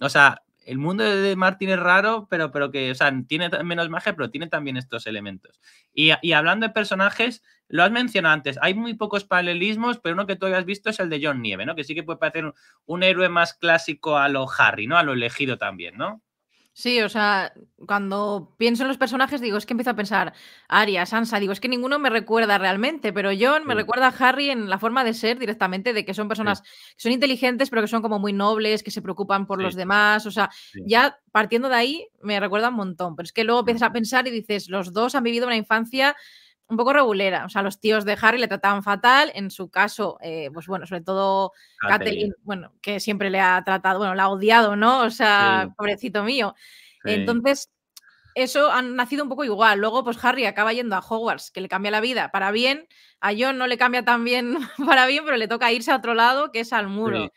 o sea, el mundo de Martin es raro, pero, pero que, o sea, tiene menos magia, pero tiene también estos elementos. Y, hablando de personajes, lo has mencionado antes, hay muy pocos paralelismos, pero uno que tú habías visto es el de John Nieve, ¿no? Que sí que puede parecer un, un héroe más clásico a lo Harry, ¿no? A lo elegido también, ¿no? Sí, o sea, cuando pienso en los personajes, digo, es que empiezo a pensar, Arias, Sansa, digo, es que ninguno me recuerda realmente, pero John me recuerda a Harry en la forma de ser directamente, de que son personas que son inteligentes, pero que son como muy nobles, que se preocupan por los demás, o sea, ya partiendo de ahí me recuerda un montón, pero es que luego mm. empiezas a pensar y dices, los dos han vivido una infancia un poco regulera. O sea, los tíos de Harry le trataban fatal. En su caso, eh, pues bueno, sobre todo ah, Kathleen, bueno, que siempre le ha tratado, bueno, la ha odiado, ¿no? O sea, pobrecito mío. Entonces, eso han nacido un poco igual. Luego, pues Harry acaba yendo a Hogwarts, que le cambia la vida para bien. A John no le cambia tan bien para bien, pero le toca irse a otro lado, que es al muro.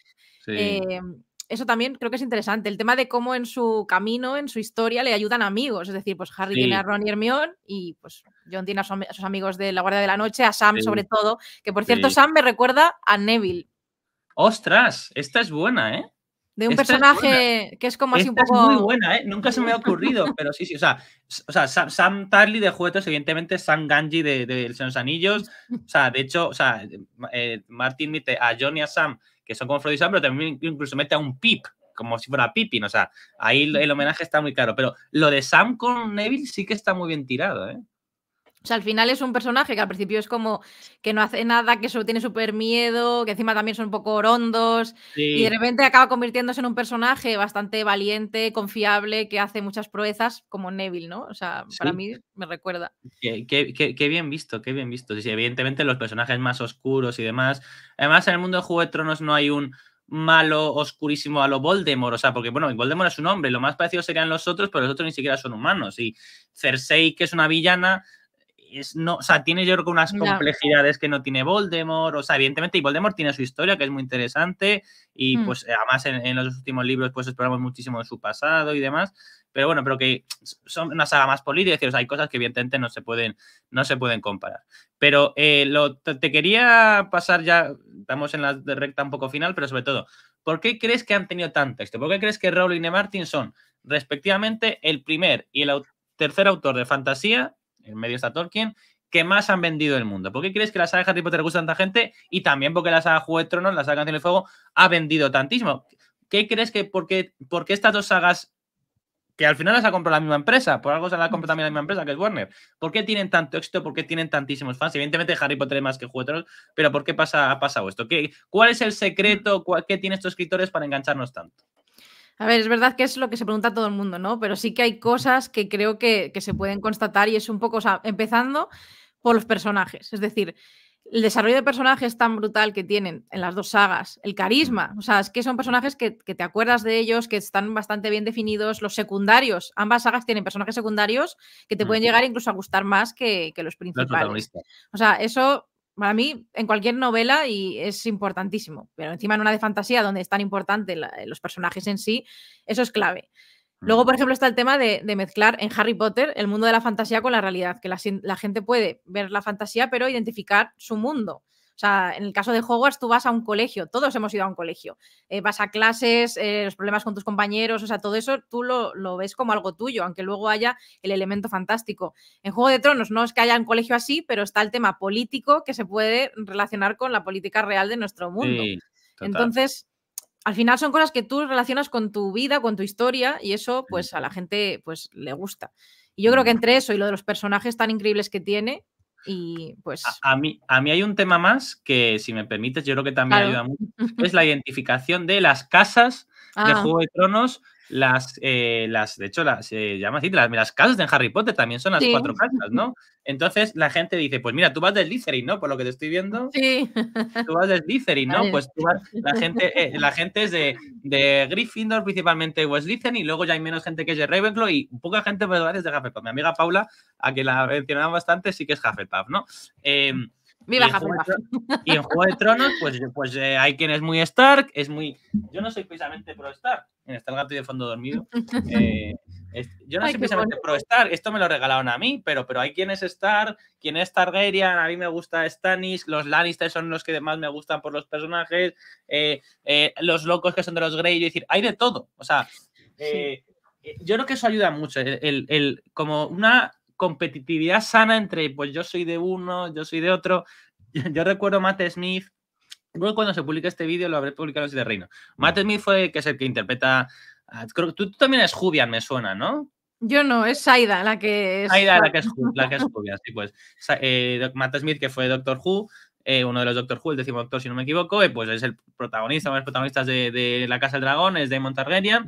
Em, eso también creo que es interesante, el tema de cómo en su camino, en su historia, le ayudan amigos. Es decir, pues Harry tiene a Ron y Hermione y pues John tiene a, sus amigos de la Guardia de la Noche, a Sam sobre todo, que por cierto Sam me recuerda a Neville. ¡Ostras! Esta es buena, ¿eh? De un personaje que es como así un poco... Es muy buena, ¿eh? Nunca se me ha ocurrido, pero sí, sí. O sea, o sea Sam, Tarly de Juguetes, evidentemente, Sam Ganji de, Señor de, Los Anillos. O sea, de hecho, o sea, eh, Martin Mite a John y a Sam que son como Frodo Sam, pero también incluso mete a un Pip, como si fuera Pippin. O sea, ahí el homenaje está muy claro. Pero lo de Sam con Neville sí que está muy bien tirado, ¿eh? O sea, al final es un personaje que al principio es como que no hace nada, que solo tiene súper miedo, que encima también son un poco rondos. Y de repente acaba convirtiéndose en un personaje bastante valiente, confiable, que hace muchas proezas, como Neville, ¿no? O sea, para mí me recuerda. Qué, bien visto, qué bien visto. Sí, evidentemente los personajes más oscuros y demás. Además, en el mundo de Juego de Tronos no hay un malo, oscurísimo a lo Voldemort, o sea, porque bueno, Voldemort es un hombre, lo más parecido serían los otros, pero los otros ni siquiera son humanos. Y Cersei, que es una villana, es no, o sea, tiene yo creo que unas complejidades que no tiene Voldemort, o sea, evidentemente y Voldemort tiene su historia que es muy interesante y hmm. pues además en, los últimos libros pues exploramos muchísimo de su pasado y demás, pero bueno, pero que son una saga más política, o sea, hay cosas que evidentemente no se pueden, no se pueden comparar. Pero eh, lo, te, quería pasar ya, estamos en la recta un poco final, pero sobre todo, ¿por qué crees que han tenido tanto esto ¿Por qué crees que Rowling y Martin son respectivamente el primer y el tercer autor de fantasía en medio está Tolkien, que más han vendido el mundo. ¿Por qué crees que la saga de Harry Potter gusta a tanta gente? Y también porque la saga Juego de Tronos, la saga Canción de Fuego, ha vendido tantísimo. ¿Qué crees que por qué estas dos sagas, que al final las ha comprado la misma empresa, por algo se las ha comprado también la misma empresa, que es Warner, ¿por qué tienen tanto éxito? ¿Por qué tienen tantísimos fans? Evidentemente Harry Potter es más que Juego de Tronos, pero ¿por qué pasa, ha pasado esto? ¿Qué, ¿Cuál es el secreto? ¿Qué tienen estos escritores para engancharnos tanto? A ver, es verdad que es lo que se pregunta todo el mundo, ¿no? Pero sí que hay cosas que creo que, se pueden constatar y es un poco, o sea, empezando por los personajes. Es decir, el desarrollo de personajes tan brutal que tienen en las dos sagas, el carisma, o sea, es que son personajes que, te acuerdas de ellos, que están bastante bien definidos, los secundarios, ambas sagas tienen personajes secundarios que te mm. pueden llegar incluso a gustar más que, que los principales. O sea, eso para mí, en cualquier novela y es importantísimo, pero encima en una de fantasía donde es tan importante eh, los personajes en sí, eso es clave. Luego, mm. por ejemplo, está el tema de, mezclar en Harry Potter el mundo de la fantasía con la realidad, que la gente puede ver la fantasía pero identificar su mundo. O sea, en el caso de Hogwarts tú vas a un colegio, todos hemos ido a un colegio, eh, vas a clases, eh, los problemas con tus compañeros, o sea, todo eso tú lo, ves como algo tuyo, aunque luego haya el elemento fantástico. En Juego de Tronos no es que haya un colegio así, pero está el tema político que se puede relacionar con la política real de nuestro mundo. Entonces, al final son cosas que tú relacionas con tu vida, con tu historia, y eso pues a la gente pues le gusta. Y yo creo que mm. entre eso y lo de los personajes tan increíbles que tiene, y pues. A, mí, a mí hay un tema más que, si me permites, yo creo que también ayuda mucho, es la identificación de las casas de ah. Juego de Tronos las, eh, las de hecho, las, se llama las, las, casas de Harry Potter también son las cuatro casas, ¿no? Entonces la gente dice, pues mira, tú vas de Slytherin, ¿no? Por lo que te estoy viendo. Sí. Tú vas de Slytherin, ¿no? Pues tú vas, la gente, eh, la gente es de, de Gryffindor principalmente o Slytherin y luego ya hay menos gente que es de Ravenclaw y poca gente pero es de Hufflepuff. Mi amiga Paula, a que la mencionaban bastante, sí que es Hufflepuff, ¿no? Em, y, en Juego de Tronos, pues, pues eh, hay quien es muy Stark, es muy. Yo no soy precisamente pro Stark. Está el gato de fondo dormido. Eh, yo no soy precisamente pro Stark. Esto me lo regalaron a mí, pero, pero hay quien es Stark, quien es Targaryen. A mí me gusta Stannis. Los Lannister son los que más me gustan por los personajes. Eh, los locos que son de los Grey. Yo decir, hay de todo. O sea, yo creo que eso ayuda mucho. el, el como una competitividad sana entre, pues yo soy de uno, yo soy de otro. Yo recuerdo Matt Smith, cuando se publica este vídeo lo habré publicado así de reino. Matt Smith fue que es el que interpreta, que tú, también es Jubian, me suena, ¿no? Yo no, es Saida la que es. Saida la que es, la que es sí, pues. Eh, Matt Smith, que fue Doctor Who, eh, uno de los Doctor Who, el décimo Doctor, si no me equivoco, eh, pues es el protagonista, uno de los protagonistas de, La Casa del Dragón, es Damon Targaryen,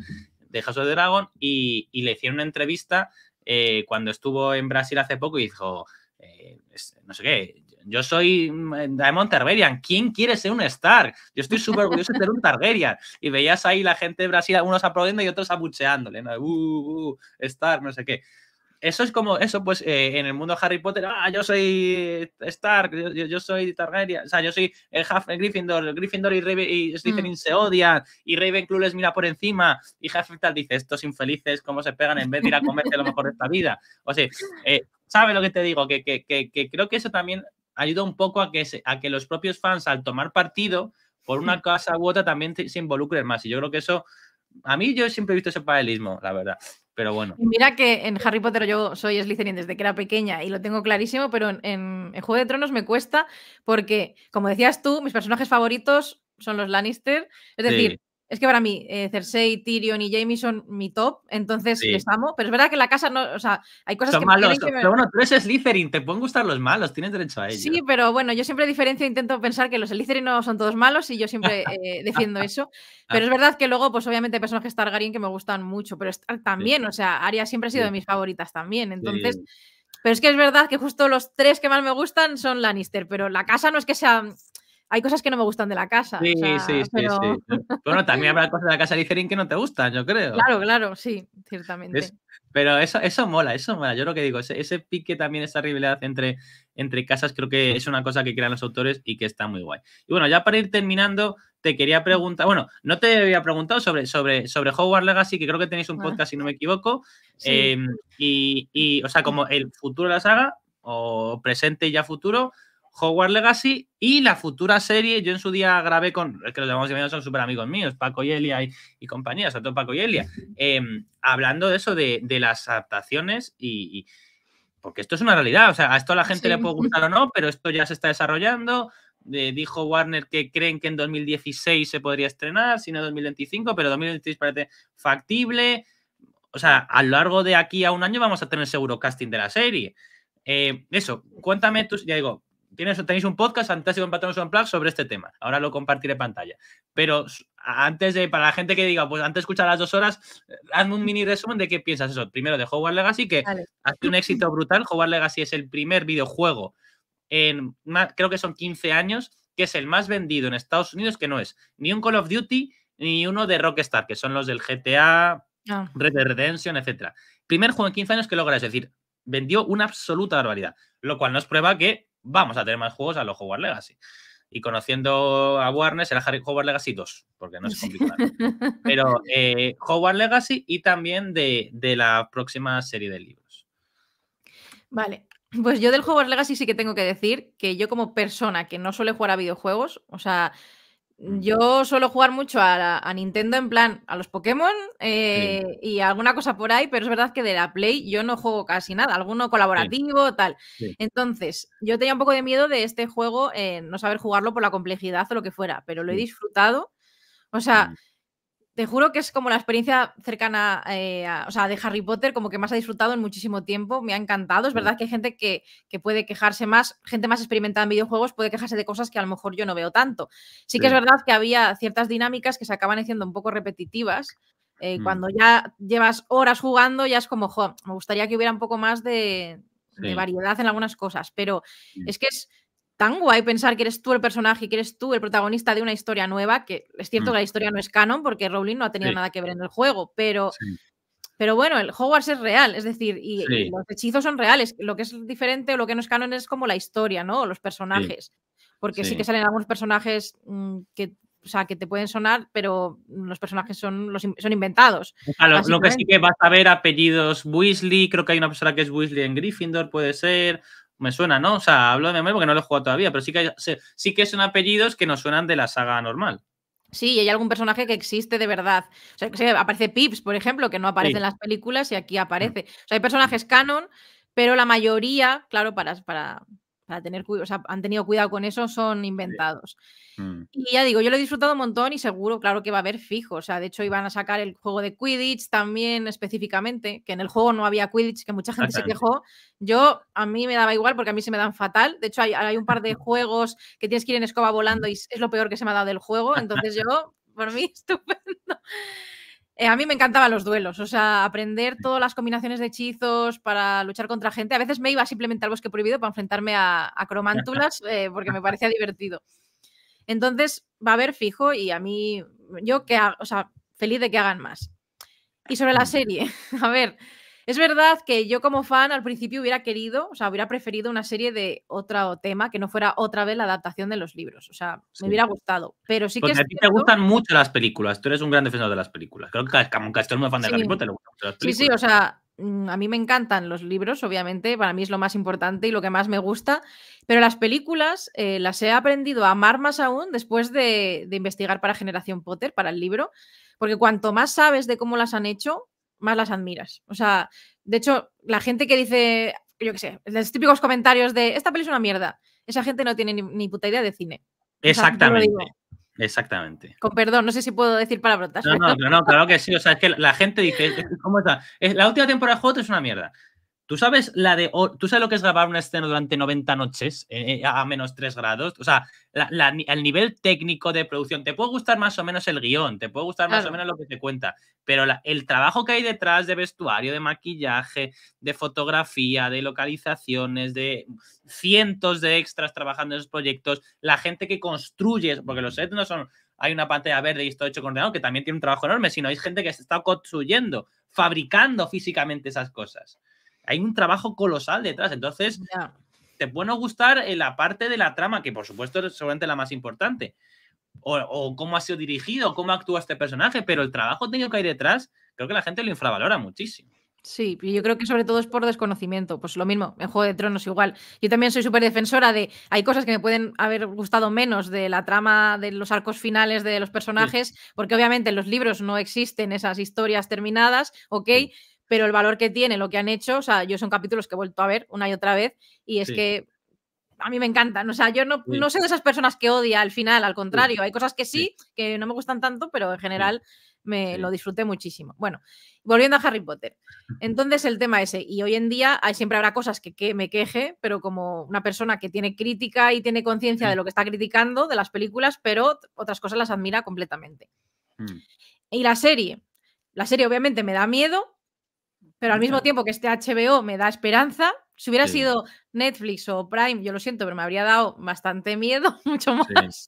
de House of Dragón y, y le hicieron una entrevista eh, cuando estuvo en Brasil hace poco y dijo, eh, no sé qué, yo soy mm, eh, Diamond Targaryen, ¿quién quiere ser un star Yo estoy súper orgulloso de ser un Targaryen. Y veías ahí la gente de Brasil, unos aplaudiendo y otros abucheándole, ¿no? Uh, uh, no sé qué eso es como eso, pues eh, en el mundo de Harry Potter, ah, yo soy Stark, yo, soy Targaryen, o sea, yo soy el Gryffindor, Gryffindor y, Raven, y mm. se odian, y Ravenclaw les mira por encima, y tal dice, estos infelices, cómo se pegan en vez de ir a comerse lo mejor de esta vida. O sea, eh, sabe lo que te digo? Que, creo que eso también ayuda un poco a que, a que los propios fans, al tomar partido por una mm. casa u otra, también se involucren más, y yo creo que eso, a mí yo siempre he visto ese paralelismo, la verdad. Pero bueno. Mira que en Harry Potter yo soy Slytherin desde que era pequeña y lo tengo clarísimo, pero en, Juego de Tronos me cuesta porque, como decías tú, mis personajes favoritos son los Lannister. Es decir, es que para mí, eh, Cersei, Tyrion y Jamie son mi top, entonces les amo. Pero es verdad que la casa no. O sea, hay cosas que. Pero bueno, tú eres Slytherin, te pueden gustar los malos, tienes derecho a ello. Sí, pero bueno, yo siempre diferencio, intento pensar que los Slytherin no son todos malos y yo siempre eh, defiendo eso. Ah. Pero es verdad que luego, pues obviamente, hay personajes Targaryen que me gustan mucho, pero ah, también, o sea, Arya siempre ha sido de mis favoritas también. Entonces. Pero es que es verdad que justo los tres que más me gustan son Lannister, pero la casa no es que sea hay cosas que no me gustan de la casa. Sí, sí, sí, Bueno, también habrá cosas de la casa de que no te gustan, yo creo. Claro, claro, sí, ciertamente. pero eso, eso mola, eso mola. Yo lo que digo, ese, ese, pique también, esa rivalidad entre, entre casas, creo que es una cosa que crean los autores y que está muy guay. Y bueno, ya para ir terminando, te quería preguntar, bueno, no te había preguntado sobre, sobre, sobre Hogwarts Legacy, que creo que tenéis un ah. podcast, si no me equivoco. Em, y, y, o sea, como el futuro de la saga, o presente y ya futuro, Hogwarts Legacy y la futura serie. Yo en su día grabé con, que los demás son súper amigos míos, Paco y Elia y, y compañía, sobre todo Paco y Elia, em, hablando de eso, de, las adaptaciones y, Porque esto es una realidad, o sea, a esto a la gente le puede gustar o no, pero esto ya se está desarrollando. Eh, dijo Warner que creen que en 2016 se podría estrenar, si no 2025, pero 2023 parece factible. O sea, a lo largo de aquí a un año vamos a tener seguro casting de la serie. Eh, eso, cuéntame tú, ya digo, tienes, tenéis un podcast fantástico en Patronos sobre este tema. Ahora lo compartiré pantalla. Pero antes de, para la gente que diga, pues antes de escuchar las dos horas, eh, hazme un mini resumen de qué piensas eso. Primero de Hogwarts Legacy, que ha sido un éxito brutal. Hogwarts Legacy es el primer videojuego en, creo que son 15 años, que es el más vendido en Estados Unidos, que no es ni un Call of Duty ni uno de Rockstar, que son los del GTA, ah. Red Dead Redemption, etc. Primer juego en 15 años que logra, es decir, vendió una absoluta barbaridad, lo cual nos prueba que vamos a tener más juegos a los Hogwarts Legacy. Y conociendo a Warner será Hogwarts Legacy 2, porque no es complicado. Pero eh, Hogwarts Legacy y también de, de la próxima serie de libros. Vale, pues yo del Hogwarts Legacy sí que tengo que decir que yo como persona que no suele jugar a videojuegos, o sea, Mm. Yo suelo jugar mucho a, Nintendo en plan a los Pokémon eh, y alguna cosa por ahí, pero es verdad que de la Play yo no juego casi nada, alguno colaborativo, tal. Entonces, yo tenía un poco de miedo de este juego, eh, no saber jugarlo por la complejidad o lo que fuera, pero lo he disfrutado. O sea, mm te juro que es como la experiencia cercana eh, a, o sea, de Harry Potter, como que más ha disfrutado en muchísimo tiempo, me ha encantado. Es mm. verdad que hay gente que, puede quejarse más, gente más experimentada en videojuegos puede quejarse de cosas que a lo mejor yo no veo tanto. Sí, que es verdad que había ciertas dinámicas que se acaban haciendo un poco repetitivas. Eh, mm. Cuando ya llevas horas jugando, ya es como, jo, me gustaría que hubiera un poco más de, variedad en algunas cosas, pero mm. es que es tan guay pensar que eres tú el personaje, que eres tú el protagonista de una historia nueva, que es cierto mm. que la historia no es canon porque Rowling no ha tenido nada que ver en el juego, pero, pero bueno, el Hogwarts es real, es decir, y, los hechizos son reales, lo que es diferente o lo que no es canon es como la historia, ¿no? O los personajes, porque sí. que salen algunos personajes mm, que... sea, que te pueden sonar, pero los personajes son, los, son inventados. lo que sí que vas a ver apellidos Weasley, creo que hay una persona que es Weasley en Gryffindor, puede ser, me suena, ¿no? O sea, hablo de memoria porque no lo he jugado todavía, pero sí que, sí que son apellidos que nos suenan de la saga normal. Sí, y hay algún personaje que existe de verdad. O sea, aparece Pips, por ejemplo, que no aparece en las películas y aquí mm. aparece. O sea, hay personajes canon, pero la mayoría, claro, para, para tener cuidado, o sea, han tenido cuidado con eso, son inventados. Mm. Y ya digo, yo lo he disfrutado un montón y seguro, claro que va a haber fijo. O sea, de hecho, iban a sacar el juego de Quidditch también específicamente, que en el juego no había Quidditch, que mucha gente se quejó. Yo, a mí me daba igual porque a mí se me dan fatal. De hecho, hay, hay un par de juegos que tienes que ir en escoba volando y es lo peor que se me ha dado del juego. Entonces, yo, por mí, estupendo. Eh, a mí me encantaban los duelos, o sea, aprender todas las combinaciones de hechizos para luchar contra gente. A veces me iba simplemente al bosque prohibido para enfrentarme a, cromántulas eh, porque me parecía divertido. Entonces, va a haber fijo y a mí, yo que, o sea, feliz de que hagan más. Y sobre la serie, a ver, es verdad que yo como fan al principio hubiera querido, o sea, hubiera preferido una serie de otro tema que no fuera otra vez la adaptación de los libros. O sea, me hubiera gustado. Pero sí que... a ti te gustan mucho las películas. Tú eres un gran defensor de las películas. Creo que como que eres fan de Harry Potter, gustan mucho las películas. Sí, sí, o sea, mm, a mí me encantan los libros, obviamente, para mí es lo más importante y lo que más me gusta, pero las películas eh, las he aprendido a amar más aún después de, investigar para Generación Potter, para el libro, porque cuanto más sabes de cómo las han hecho, más las admiras. O sea, de hecho, la gente que dice, yo qué sé, los típicos comentarios de esta peli es una mierda, esa gente no tiene ni, puta idea de cine. Exactamente. Exactamente. Con perdón, no sé si puedo decir palabrotas. No, no, no, claro que sí. O sea, es que la gente dice, ¿cómo está? La última temporada de Juego es una mierda. ¿Tú sabes, la de, ¿Tú sabes lo que es grabar una escena durante 90 noches eh, eh, a menos 3 grados? O sea, el nivel técnico de producción. Te puede gustar más o menos el guión, te puede gustar más o menos lo que te cuenta, pero el trabajo que hay detrás de vestuario, de maquillaje, de fotografía, de localizaciones, de cientos de extras trabajando en esos proyectos, la gente que construye, porque los sets no son hay una pantalla verde y esto hecho con ordenador, que también tiene un trabajo enorme, sino hay gente que se está construyendo, fabricando físicamente esas cosas hay un trabajo colosal detrás. Entonces, te puede no gustar eh, la parte de la trama, que por supuesto es seguramente la más importante, o, cómo ha sido dirigido, cómo actúa este personaje, pero el trabajo tenido que hay detrás, creo que la gente lo infravalora muchísimo. Sí, yo creo que sobre todo es por desconocimiento. Pues lo mismo, en Juego de Tronos igual. Yo también soy súper defensora de. Hay cosas que me pueden haber gustado menos de la trama de los arcos finales de los personajes, porque obviamente en los libros no existen esas historias terminadas, ¿ok? pero el valor que tiene, lo que han hecho, o sea, yo son capítulos que he vuelto a ver una y otra vez y es que a mí me encantan, o sea, yo no, soy de esas personas que odia al final, al contrario, hay cosas que sí, que no me gustan tanto, pero en general me lo disfruté muchísimo. Bueno, volviendo a Harry Potter. Entonces el tema ese, y hoy en día hay, siempre habrá cosas que, que, me queje, pero como una persona que tiene crítica y tiene conciencia de mm. lo que está criticando, de las películas, pero otras cosas las admira completamente. Mm. Y la serie, la serie obviamente me da miedo, pero al mismo tiempo que este HBO me da esperanza, si hubiera sido Netflix o Prime, yo lo siento, pero me habría dado bastante miedo, mucho más.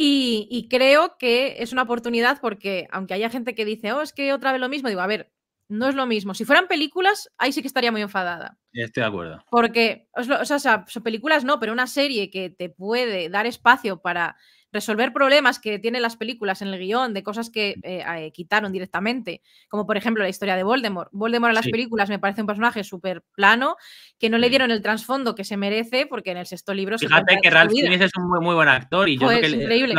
Y, creo que es una oportunidad porque, aunque haya gente que dice, oh, es que otra vez lo mismo, digo, a ver, no es lo mismo. Si fueran películas, ahí sí que estaría muy enfadada. Estoy de acuerdo. Porque, o sea, o sea son películas no, pero una serie que te puede dar espacio para resolver problemas que tienen las películas en el guión, de cosas que eh, eh, quitaron directamente, como por ejemplo la historia de Voldemort. Voldemort en las películas me parece un personaje súper plano, que no le dieron el trasfondo que se merece, porque en el sexto libro... Fíjate que Ralph Fiennes es un muy, buen actor y yo creo que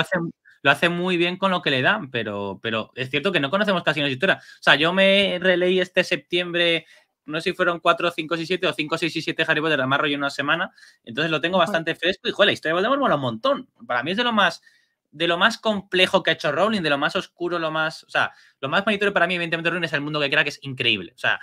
Lo hace, muy bien con lo que le dan, pero, pero es cierto que no conocemos casi una historia. O sea, yo me releí este septiembre no sé si fueron 4, 5, 6, 7 o 5, 6 y 7 Harry Potter, además rollo en una semana. Entonces lo tengo bastante fresco y, joder, la historia de Voldemort mola un montón. Para mí es de lo más de lo más complejo que ha hecho Rowling, de lo más oscuro, lo más, o sea, lo más monitorio para mí, evidentemente, Rowling es el mundo que crea que es increíble. O sea,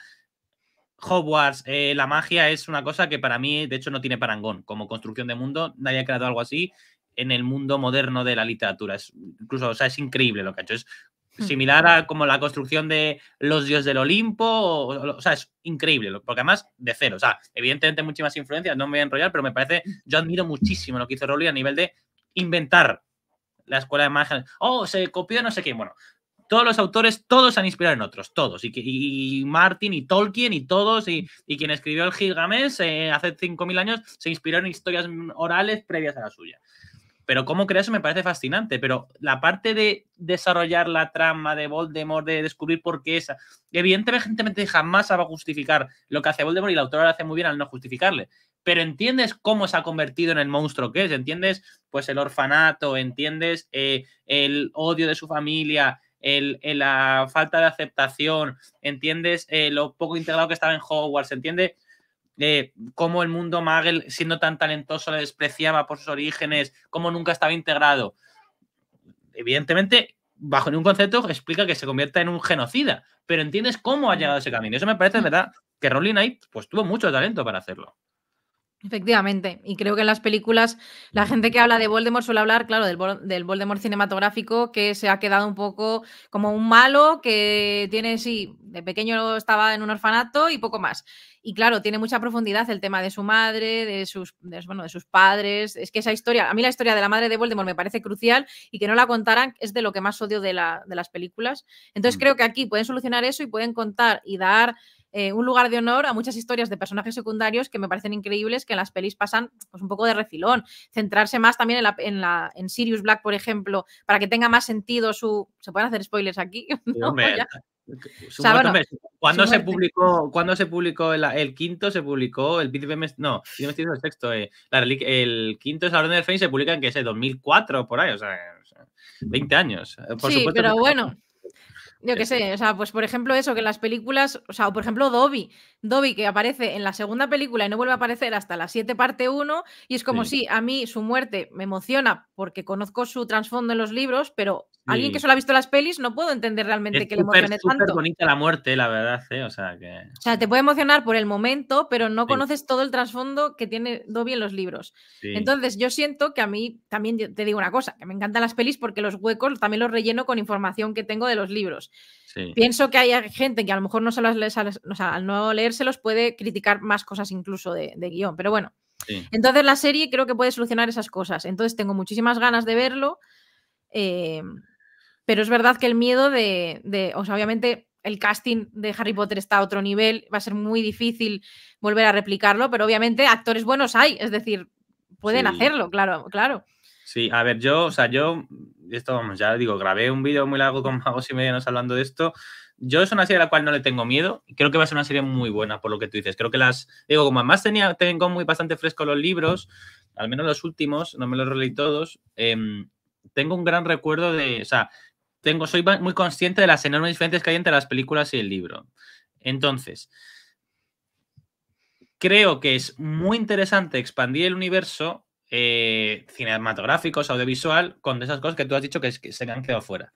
Hogwarts, eh, la magia es una cosa que para mí, de hecho, no tiene parangón. Como construcción de mundo, nadie ha creado algo así en el mundo moderno de la literatura. Es, incluso, o sea, es increíble lo que ha hecho. Es Mm. similar a como la construcción de los dios del Olimpo, o, sea, es increíble, porque además de cero, o sea, evidentemente muchísimas influencias, no me voy a enrollar, pero me parece, mm. yo admiro muchísimo lo que hizo Rowling a nivel de inventar la escuela de magia, oh, se copió no sé qué, bueno, todos los autores, todos se han inspirado en otros, todos, y, Martin y Tolkien y todos, y, mm. quien escribió el Gilgamesh eh, hace 5.000 años se inspiró en historias orales previas a la suya. Pero cómo crees eso me parece fascinante. Pero la parte de desarrollar la trama de Voldemort, de descubrir por qué esa. Evidentemente, jamás va a justificar lo que hace Voldemort y la autora lo hace muy bien al no justificarle. Pero entiendes cómo se ha convertido en el monstruo que es. Entiendes, pues, el orfanato, entiendes eh, el odio de su familia, la falta de aceptación, entiendes eh, lo poco integrado que estaba en Hogwarts, entiende de cómo el mundo Magel, siendo tan talentoso, le despreciaba por sus orígenes, cómo nunca estaba integrado. Evidentemente, bajo ningún concepto explica que se convierta en un genocida, pero entiendes cómo ha mm. llegado ese camino. Eso me parece, mm. verdad, que Rowling Knight pues, tuvo mucho talento para hacerlo. Efectivamente, y creo que en las películas la mm. gente que habla de Voldemort suele hablar, claro, del, del, Voldemort cinematográfico que se ha quedado un poco como un malo que tiene, sí, de pequeño estaba en un orfanato y poco más. Y claro, tiene mucha profundidad el tema de su madre, de sus, bueno, de sus padres. Es que esa historia, a mí la historia de la madre de Voldemort me parece crucial y que no la contaran es de lo que más odio de, las películas. Entonces mm. creo que aquí pueden solucionar eso y pueden contar y dar eh, un lugar de honor a muchas historias de personajes secundarios que me parecen increíbles que en las pelis pasan pues, un poco de refilón. Centrarse más también en, la, en, Sirius Black, por ejemplo, para que tenga más sentido su. ¿Se pueden hacer spoilers aquí? ¿No? ¿Cuándo este cuando se publicó, se publicó el, quinto, se publicó el Príncipe No, yo el sexto. Eh, el quinto es la Orden del Fénix, se publica en que es 2004 por ahí, o sea, 20 años. Eh, por sí, pero bueno. Yo qué sé, o sea, pues por ejemplo eso, que las películas, o sea, o por ejemplo Dobby, Dobby que aparece en la segunda película y no vuelve a aparecer hasta la 7 parte 1, y es como si a mí su muerte me emociona porque conozco su trasfondo en los libros, pero alguien que solo ha visto las pelis no puedo entender realmente que le emocione tanto. Es bonita la muerte, la verdad, ¿eh? o sea que... O sea, te puede emocionar por el momento, pero no conoces todo el trasfondo que tiene Dobby en los libros. Entonces yo siento que a mí, también te digo una cosa, que me encantan las pelis porque los huecos también los relleno con información que tengo de los libros. Pienso que hay gente que a lo mejor no se los al no leérselos puede criticar más cosas incluso de, guión, pero bueno. Entonces la serie creo que puede solucionar esas cosas. Entonces tengo muchísimas ganas de verlo, eh, pero es verdad que el miedo de, obviamente el casting de Harry Potter está a otro nivel, va a ser muy difícil volver a replicarlo, pero obviamente actores buenos hay, es decir, pueden hacerlo, claro, claro. Sí, a ver, yo, o sea, yo, esto vamos, ya digo, grabé un vídeo muy largo con Magos y Medianos hablando de esto. Yo es una serie a la cual no le tengo miedo. Creo que va a ser una serie muy buena, por lo que tú dices. Creo que las, digo, como además tenía, tengo muy bastante fresco los libros, al menos los últimos, no me los releí todos. Em, tengo un gran recuerdo de, o sea, tengo, soy muy consciente de las enormes diferencias que hay entre las películas y el libro. Entonces, creo que es muy interesante expandir el universo eh, cinematográficos, audiovisual, con esas cosas que tú has dicho que, se han quedado fuera.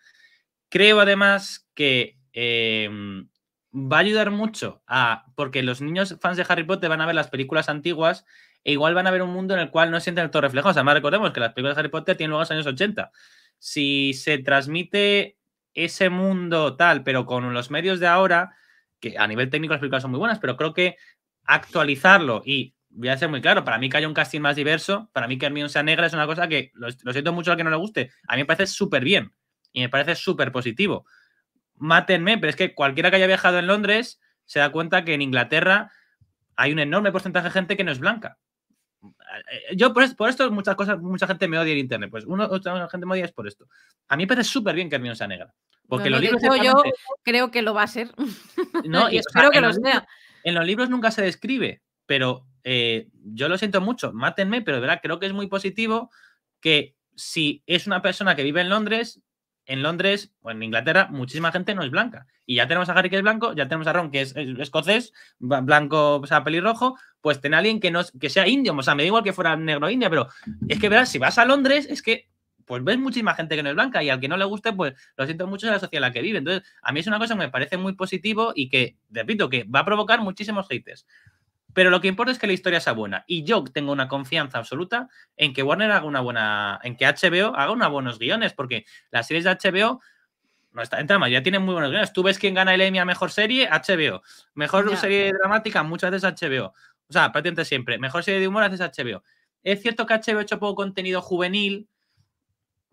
Creo además que em, va a ayudar mucho a. Porque los niños fans de Harry Potter van a ver las películas antiguas e igual van a ver un mundo en el cual no sienten todo reflejado, Además, recordemos que las películas de Harry Potter tienen lugar en los años 80. Si se transmite ese mundo tal, pero con los medios de ahora, que a nivel técnico las películas son muy buenas, pero creo que actualizarlo y voy a ser muy claro, para mí que haya un casting más diverso, para mí que Hermione sea negra es una cosa que, lo, siento mucho al que no le guste, a mí me parece súper bien y me parece súper positivo. Mátenme, pero es que cualquiera que haya viajado en Londres se da cuenta que en Inglaterra hay un enorme porcentaje de gente que no es blanca. Eh, yo por, esto muchas cosas, mucha gente me odia en internet. Pues uno, otra gente me odia es por esto. A mí me parece súper bien que Hermione sea negra. Porque los libros. Yo creo que lo va a ser. No, y, espero que lo los, sea. En los libros nunca se describe pero eh, yo lo siento mucho, mátenme, pero de verdad creo que es muy positivo que si es una persona que vive en Londres, en Londres o en Inglaterra, muchísima gente no es blanca. Y ya tenemos a Harry que es blanco, ya tenemos a Ron que es, escocés, blanco, o sea, pelirrojo, pues ten alguien que, que sea indio. O sea, me da igual que fuera negro indio, india, pero es que, verás, si vas a Londres, es que pues ves muchísima gente que no es blanca y al que no le guste, pues lo siento mucho, en la sociedad en la que vive. Entonces, a mí es una cosa que me parece muy positivo y que, repito, que va a provocar muchísimos haters. Pero lo que importa es que la historia sea buena. Y yo tengo una confianza absoluta en que Warner haga una buena. en que HBO haga unos buenos guiones, porque las series de HBO no está en trama, ya tienen muy buenos guiones. Tú ves quién gana el Emmy mejor serie, HBO. Mejor serie dramática, muchas veces HBO. O sea, prácticamente siempre. Mejor serie de humor haces HBO. Es cierto que HBO ha hecho poco contenido juvenil,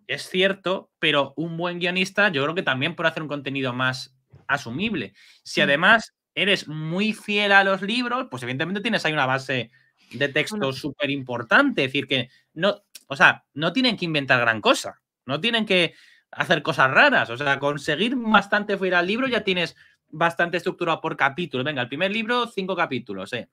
es cierto, pero un buen guionista yo creo que también puede hacer un contenido más asumible. Si además eres muy fiel a los libros, pues evidentemente tienes ahí una base de texto súper importante. Es decir, que no, o sea, no tienen que inventar gran cosa, no tienen que hacer cosas raras. O sea, conseguir bastante fuera al libro ya tienes bastante estructurado por capítulo. Venga, el primer libro, cinco capítulos, eh.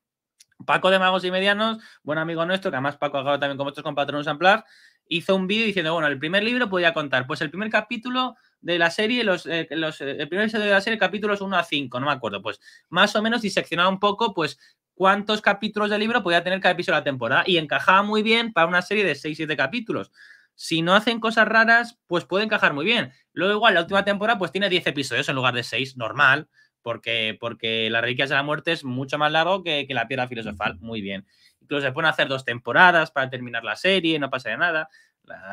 Paco de Magos y Medianos, buen amigo nuestro, que además Paco ha también con otros con en Amplar, hizo un vídeo diciendo, bueno, el primer libro podía contar, pues el primer capítulo de la serie, los, eh, eh, el primer episodio de la serie, capítulos 1 a 5, no me acuerdo, pues más o menos diseccionaba un poco, pues cuántos capítulos de libro podía tener cada episodio de la temporada y encajaba muy bien para una serie de 6-7 capítulos. Si no hacen cosas raras, pues puede encajar muy bien. Luego igual, la última temporada pues tiene 10 episodios en lugar de 6, normal, porque, porque las reliquias de la muerte es mucho más largo que, que la piedra filosofal, muy bien. Incluso se pueden hacer dos temporadas para terminar la serie, no pasa de nada.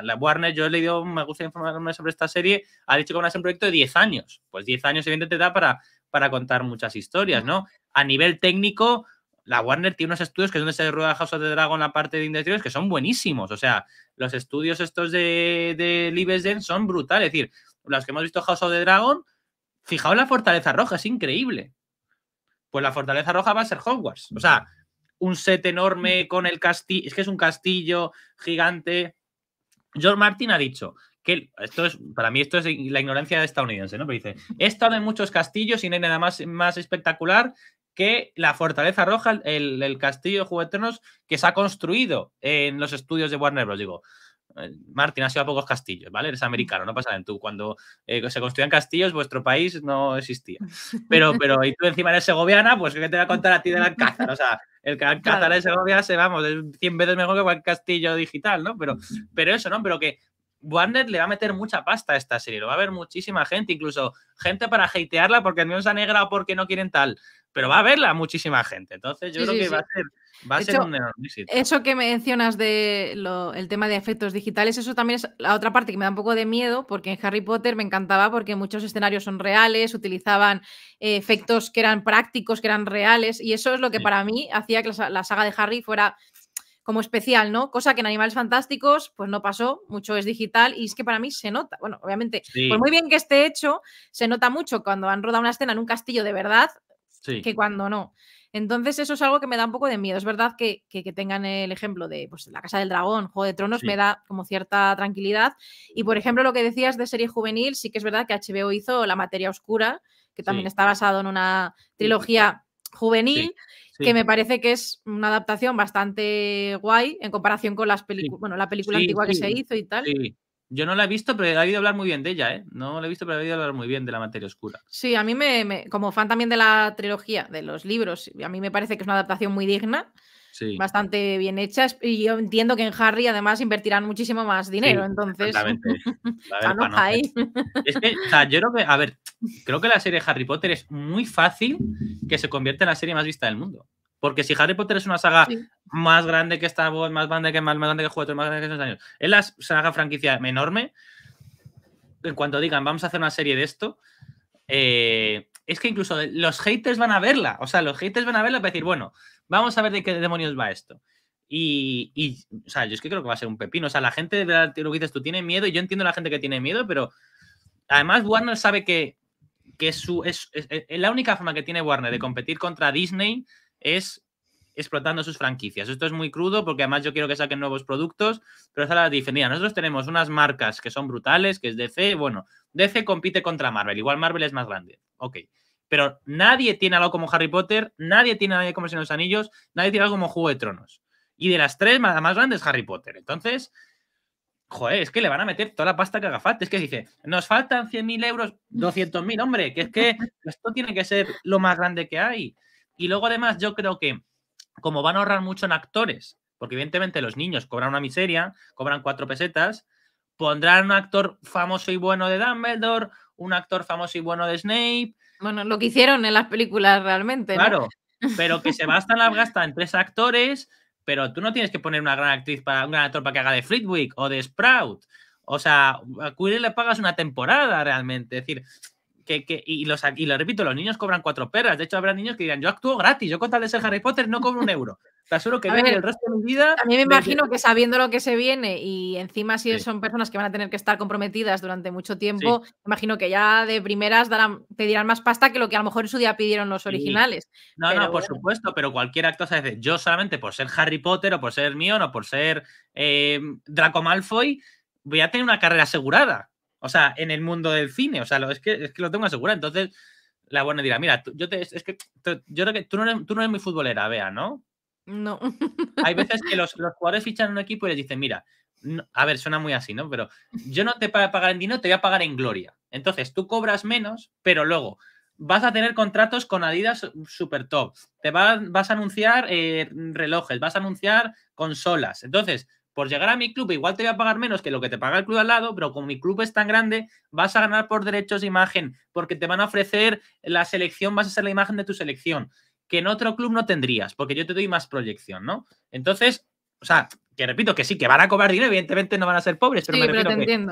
La, Warner, yo he leído, me gusta informarme sobre esta serie, ha dicho que van a ser un proyecto de 10 años. Pues 10 años, evidentemente, te da para, para contar muchas historias, ¿no? A nivel técnico, la Warner tiene unos estudios que es donde se rueda House of the Dragon, la parte de Industries, que son buenísimos. O sea, los estudios estos de, de son brutales. Es decir, los que hemos visto House of the Dragon, fijaos la Fortaleza Roja, es increíble. Pues la Fortaleza Roja va a ser Hogwarts. O sea, un set enorme con el castillo, es que es un castillo gigante, George Martin ha dicho que esto es, para mí esto es la ignorancia estadounidense, ¿no? Pero dice, he estado en muchos castillos y no hay nada más, más espectacular que la Fortaleza Roja, el, el castillo de Jugueternos que se ha construido en los estudios de Warner Bros. Digo, Martín ha sido a pocos castillos, ¿vale? Eres americano, no pasa nada. Tú, cuando eh, se construían castillos, vuestro país no existía. Pero, pero, y tú encima eres segoviana, pues ¿qué te va a contar a ti la Alcázar? O sea, el Alcázar claro. de Segovia se, vamos, es 100 veces mejor que cualquier castillo digital, ¿no? Pero, pero eso, ¿no? Pero que Warner le va a meter mucha pasta a esta serie, lo va a ver muchísima gente, incluso gente para hatearla porque no es negra o porque no quieren tal pero va a verla muchísima gente. Entonces, yo creo que va a ser. Va a ser un Eso que mencionas de el tema de efectos digitales, eso también es la otra parte que me da un poco de miedo, porque en Harry Potter me encantaba porque muchos escenarios son reales, utilizaban eh, efectos que eran prácticos, que eran reales, y eso es lo que para mí hacía que la, saga de Harry fuera como especial, ¿no? Cosa que en Animales Fantásticos pues no pasó, mucho es digital y es que para mí se nota, bueno, obviamente, muy bien que esté hecho, se nota mucho cuando han rodado una escena en un castillo de verdad, que cuando no. Entonces eso es algo que me da un poco de miedo. Es verdad que, tengan el ejemplo de pues, La Casa del Dragón, Juego de Tronos, me da como cierta tranquilidad. Y por ejemplo, lo que decías de serie juvenil, sí que es verdad que HBO hizo La Materia Oscura, que también está basado en una trilogía juvenil. que me parece que es una adaptación bastante guay en comparación con las películas, bueno, la película antigua que se hizo y tal. Sí, yo no la he visto, pero he oído hablar muy bien de ella, ¿eh? No la he visto, pero he oído hablar muy bien de la materia oscura. Sí, a mí me, como fan también de la trilogía, de los libros, a mí me parece que es una adaptación muy digna, bastante bien hecha, y yo entiendo que en Harry además invertirán muchísimo más dinero, sí, entonces... es que, o sea, yo creo que, a ver, creo que la serie Harry Potter es muy fácil que se convierta en la serie más vista del mundo. Porque si Harry Potter es una saga más grande que esta, más grande que más, grande que Juego más grande que años, es la saga franquicia enorme. En cuanto digan, vamos a hacer una serie de esto, eh, es que incluso los haters van a verla. O sea, los haters van a verla para decir, bueno, vamos a ver de qué demonios va esto. Y, o sea, yo es que creo que va a ser un pepino. O sea, la gente, de lo dices, tú tiene miedo. Y yo entiendo a la gente que tiene miedo, pero además Warner sabe que, es, es, la única forma que tiene Warner de competir contra Disney es explotando sus franquicias. Esto es muy crudo porque además yo quiero que saquen nuevos productos, pero esa es la diferencia. Nosotros tenemos unas marcas que son brutales, que es DC, bueno, DC compite contra Marvel, igual Marvel es más grande, ok. Pero nadie tiene algo como Harry Potter, nadie tiene nadie como Sin los Anillos, nadie tiene algo como Juego de Tronos. Y de las tres, la más grande es Harry Potter. Entonces, joder, es que le van a meter toda la pasta que haga falta. Es que dice, nos faltan 100.000 euros, 200.000, hombre, que es que esto tiene que ser lo más grande que hay. Y luego además yo creo que como van a ahorrar mucho en actores, porque evidentemente los niños cobran una miseria, cobran cuatro pesetas, pondrán un actor famoso y bueno de Dumbledore, un actor famoso y bueno de Snape. Bueno, lo que hicieron en las películas realmente. ¿no? Claro, pero que se basta las gasta en tres actores, pero tú no tienes que poner una gran actriz para un gran actor para que haga de Fritwick o de Sprout. O sea, a Cuddy le pagas una temporada realmente. Es decir, y, los, lo repito, los niños cobran cuatro perras. De hecho, habrá niños que dirán, yo actúo gratis, yo con tal de ser Harry Potter no cobro un euro. Te aseguro que el resto de mi vida. A mí me imagino que sabiendo lo que se viene y encima si son personas que van a tener que estar comprometidas durante mucho tiempo, me imagino que ya de primeras darán, dirán más pasta que lo que a lo mejor en su día pidieron los originales. No, no, por supuesto, pero cualquier actor se dice, yo solamente por ser Harry Potter o por ser mío o por ser eh, Draco Malfoy, voy a tener una carrera asegurada o sea, en el mundo del cine. O sea, es, que, lo tengo asegurado. Entonces, la buena dirá, mira, yo te, que, yo creo que tú no, eres, tú muy futbolera, vea, ¿no? No. Hay veces que los, los jugadores fichan un equipo y les dicen, mira, a ver, suena muy así, ¿no? Pero yo no te voy a pagar en dinero, te voy a pagar en gloria. Entonces, tú cobras menos, pero luego vas a tener contratos con Adidas super top. Te vas a anunciar eh, relojes, vas a anunciar consolas. Entonces, por llegar a mi club igual te voy a pagar menos que lo que te paga el club al lado, pero como mi club es tan grande, vas a ganar por derechos de imagen, porque te van a ofrecer la selección, vas a ser la imagen de tu selección, que en otro club no tendrías, porque yo te doy más proyección, ¿no? Entonces, o sea, que repito que sí, que van a cobrar dinero, evidentemente no van a ser pobres, pero sí, me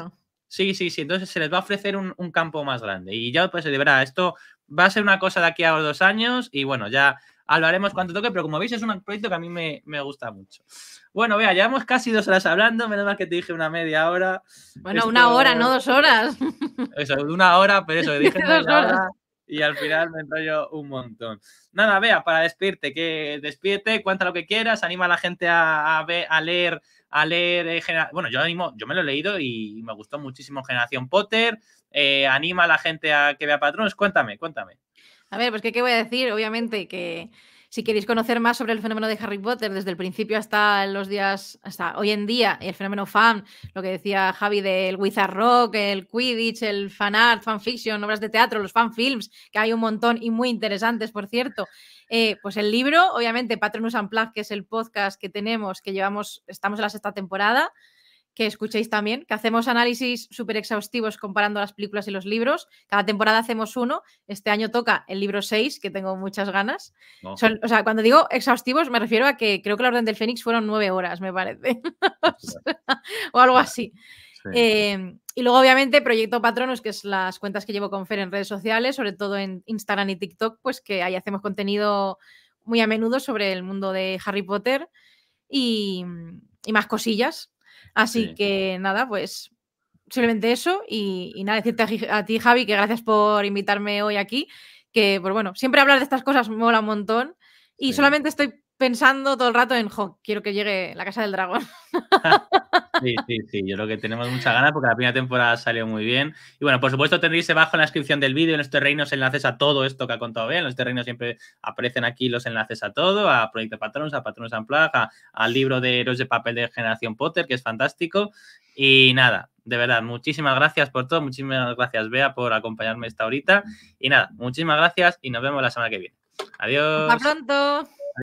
Sí, sí, sí, entonces se les va a ofrecer un, campo más grande. Y ya, pues, de verdad, esto va a ser una cosa de aquí a los dos años y bueno, ya hablaremos cuando toque, pero como veis es un proyecto que a mí me gusta mucho. Bueno, vea, llevamos casi dos horas hablando, menos mal que te dije una media hora. Bueno, una hora, no dos horas. Eso, una hora, pero eso, dije dos horas. Y al final me enrollo un montón. Nada, vea, para despierte, que despierte, cuenta lo que quieras, anima a la gente a, leer a leer eh, bueno yo animo yo me lo he leído y me gustó muchísimo generación Potter eh, anima a la gente a que vea patrones cuéntame cuéntame a ver pues qué, qué voy a decir obviamente que si queréis conocer más sobre el fenómeno de Harry Potter desde el principio hasta los días, hasta hoy en día, el fenómeno fan, lo que decía Javi del Wizard Rock, el Quidditch, el fan art, fan fiction, obras de teatro, los fan films, que hay un montón y muy interesantes, por cierto. Eh, pues el libro, obviamente, Patronus Unplugged, que es el podcast que tenemos, que llevamos, estamos en la sexta temporada, que escuchéis también, que hacemos análisis súper exhaustivos comparando las películas y los libros. Cada temporada hacemos uno. Este año toca el libro 6, que tengo muchas ganas. o sea, cuando digo exhaustivos me refiero a que creo que La Orden del Fénix fueron nueve horas, me parece. o, algo así. Em, y luego, obviamente, Proyecto Patronos, que es las cuentas que llevo con Fer en redes sociales, sobre todo en Instagram y TikTok, pues que ahí hacemos contenido muy a menudo sobre el mundo de Harry Potter y más cosillas. Así que nada, pues simplemente eso y, nada, decirte a, ti, Javi, que gracias por invitarme hoy aquí, que pues bueno, siempre hablar de estas cosas mola un montón y solamente estoy pensando todo el rato en, jo, quiero que llegue la Casa del Dragón. Sí, sí, sí, yo creo que tenemos mucha ganas porque la primera temporada salió muy bien. Y bueno, por supuesto tendréis abajo en la descripción del vídeo, en Reino los enlaces a todo esto que ha contado Bea. En los Reino siempre aparecen aquí los enlaces a todo, a Proyecto Patrons, a Patronos Unplugged, al libro de Héroes de Papel de Generación Potter, que es fantástico. Y nada, de verdad, muchísimas gracias por todo, muchísimas gracias Bea por acompañarme esta horita. Y nada, muchísimas gracias y nos vemos la semana que viene. Adiós. Hasta pronto.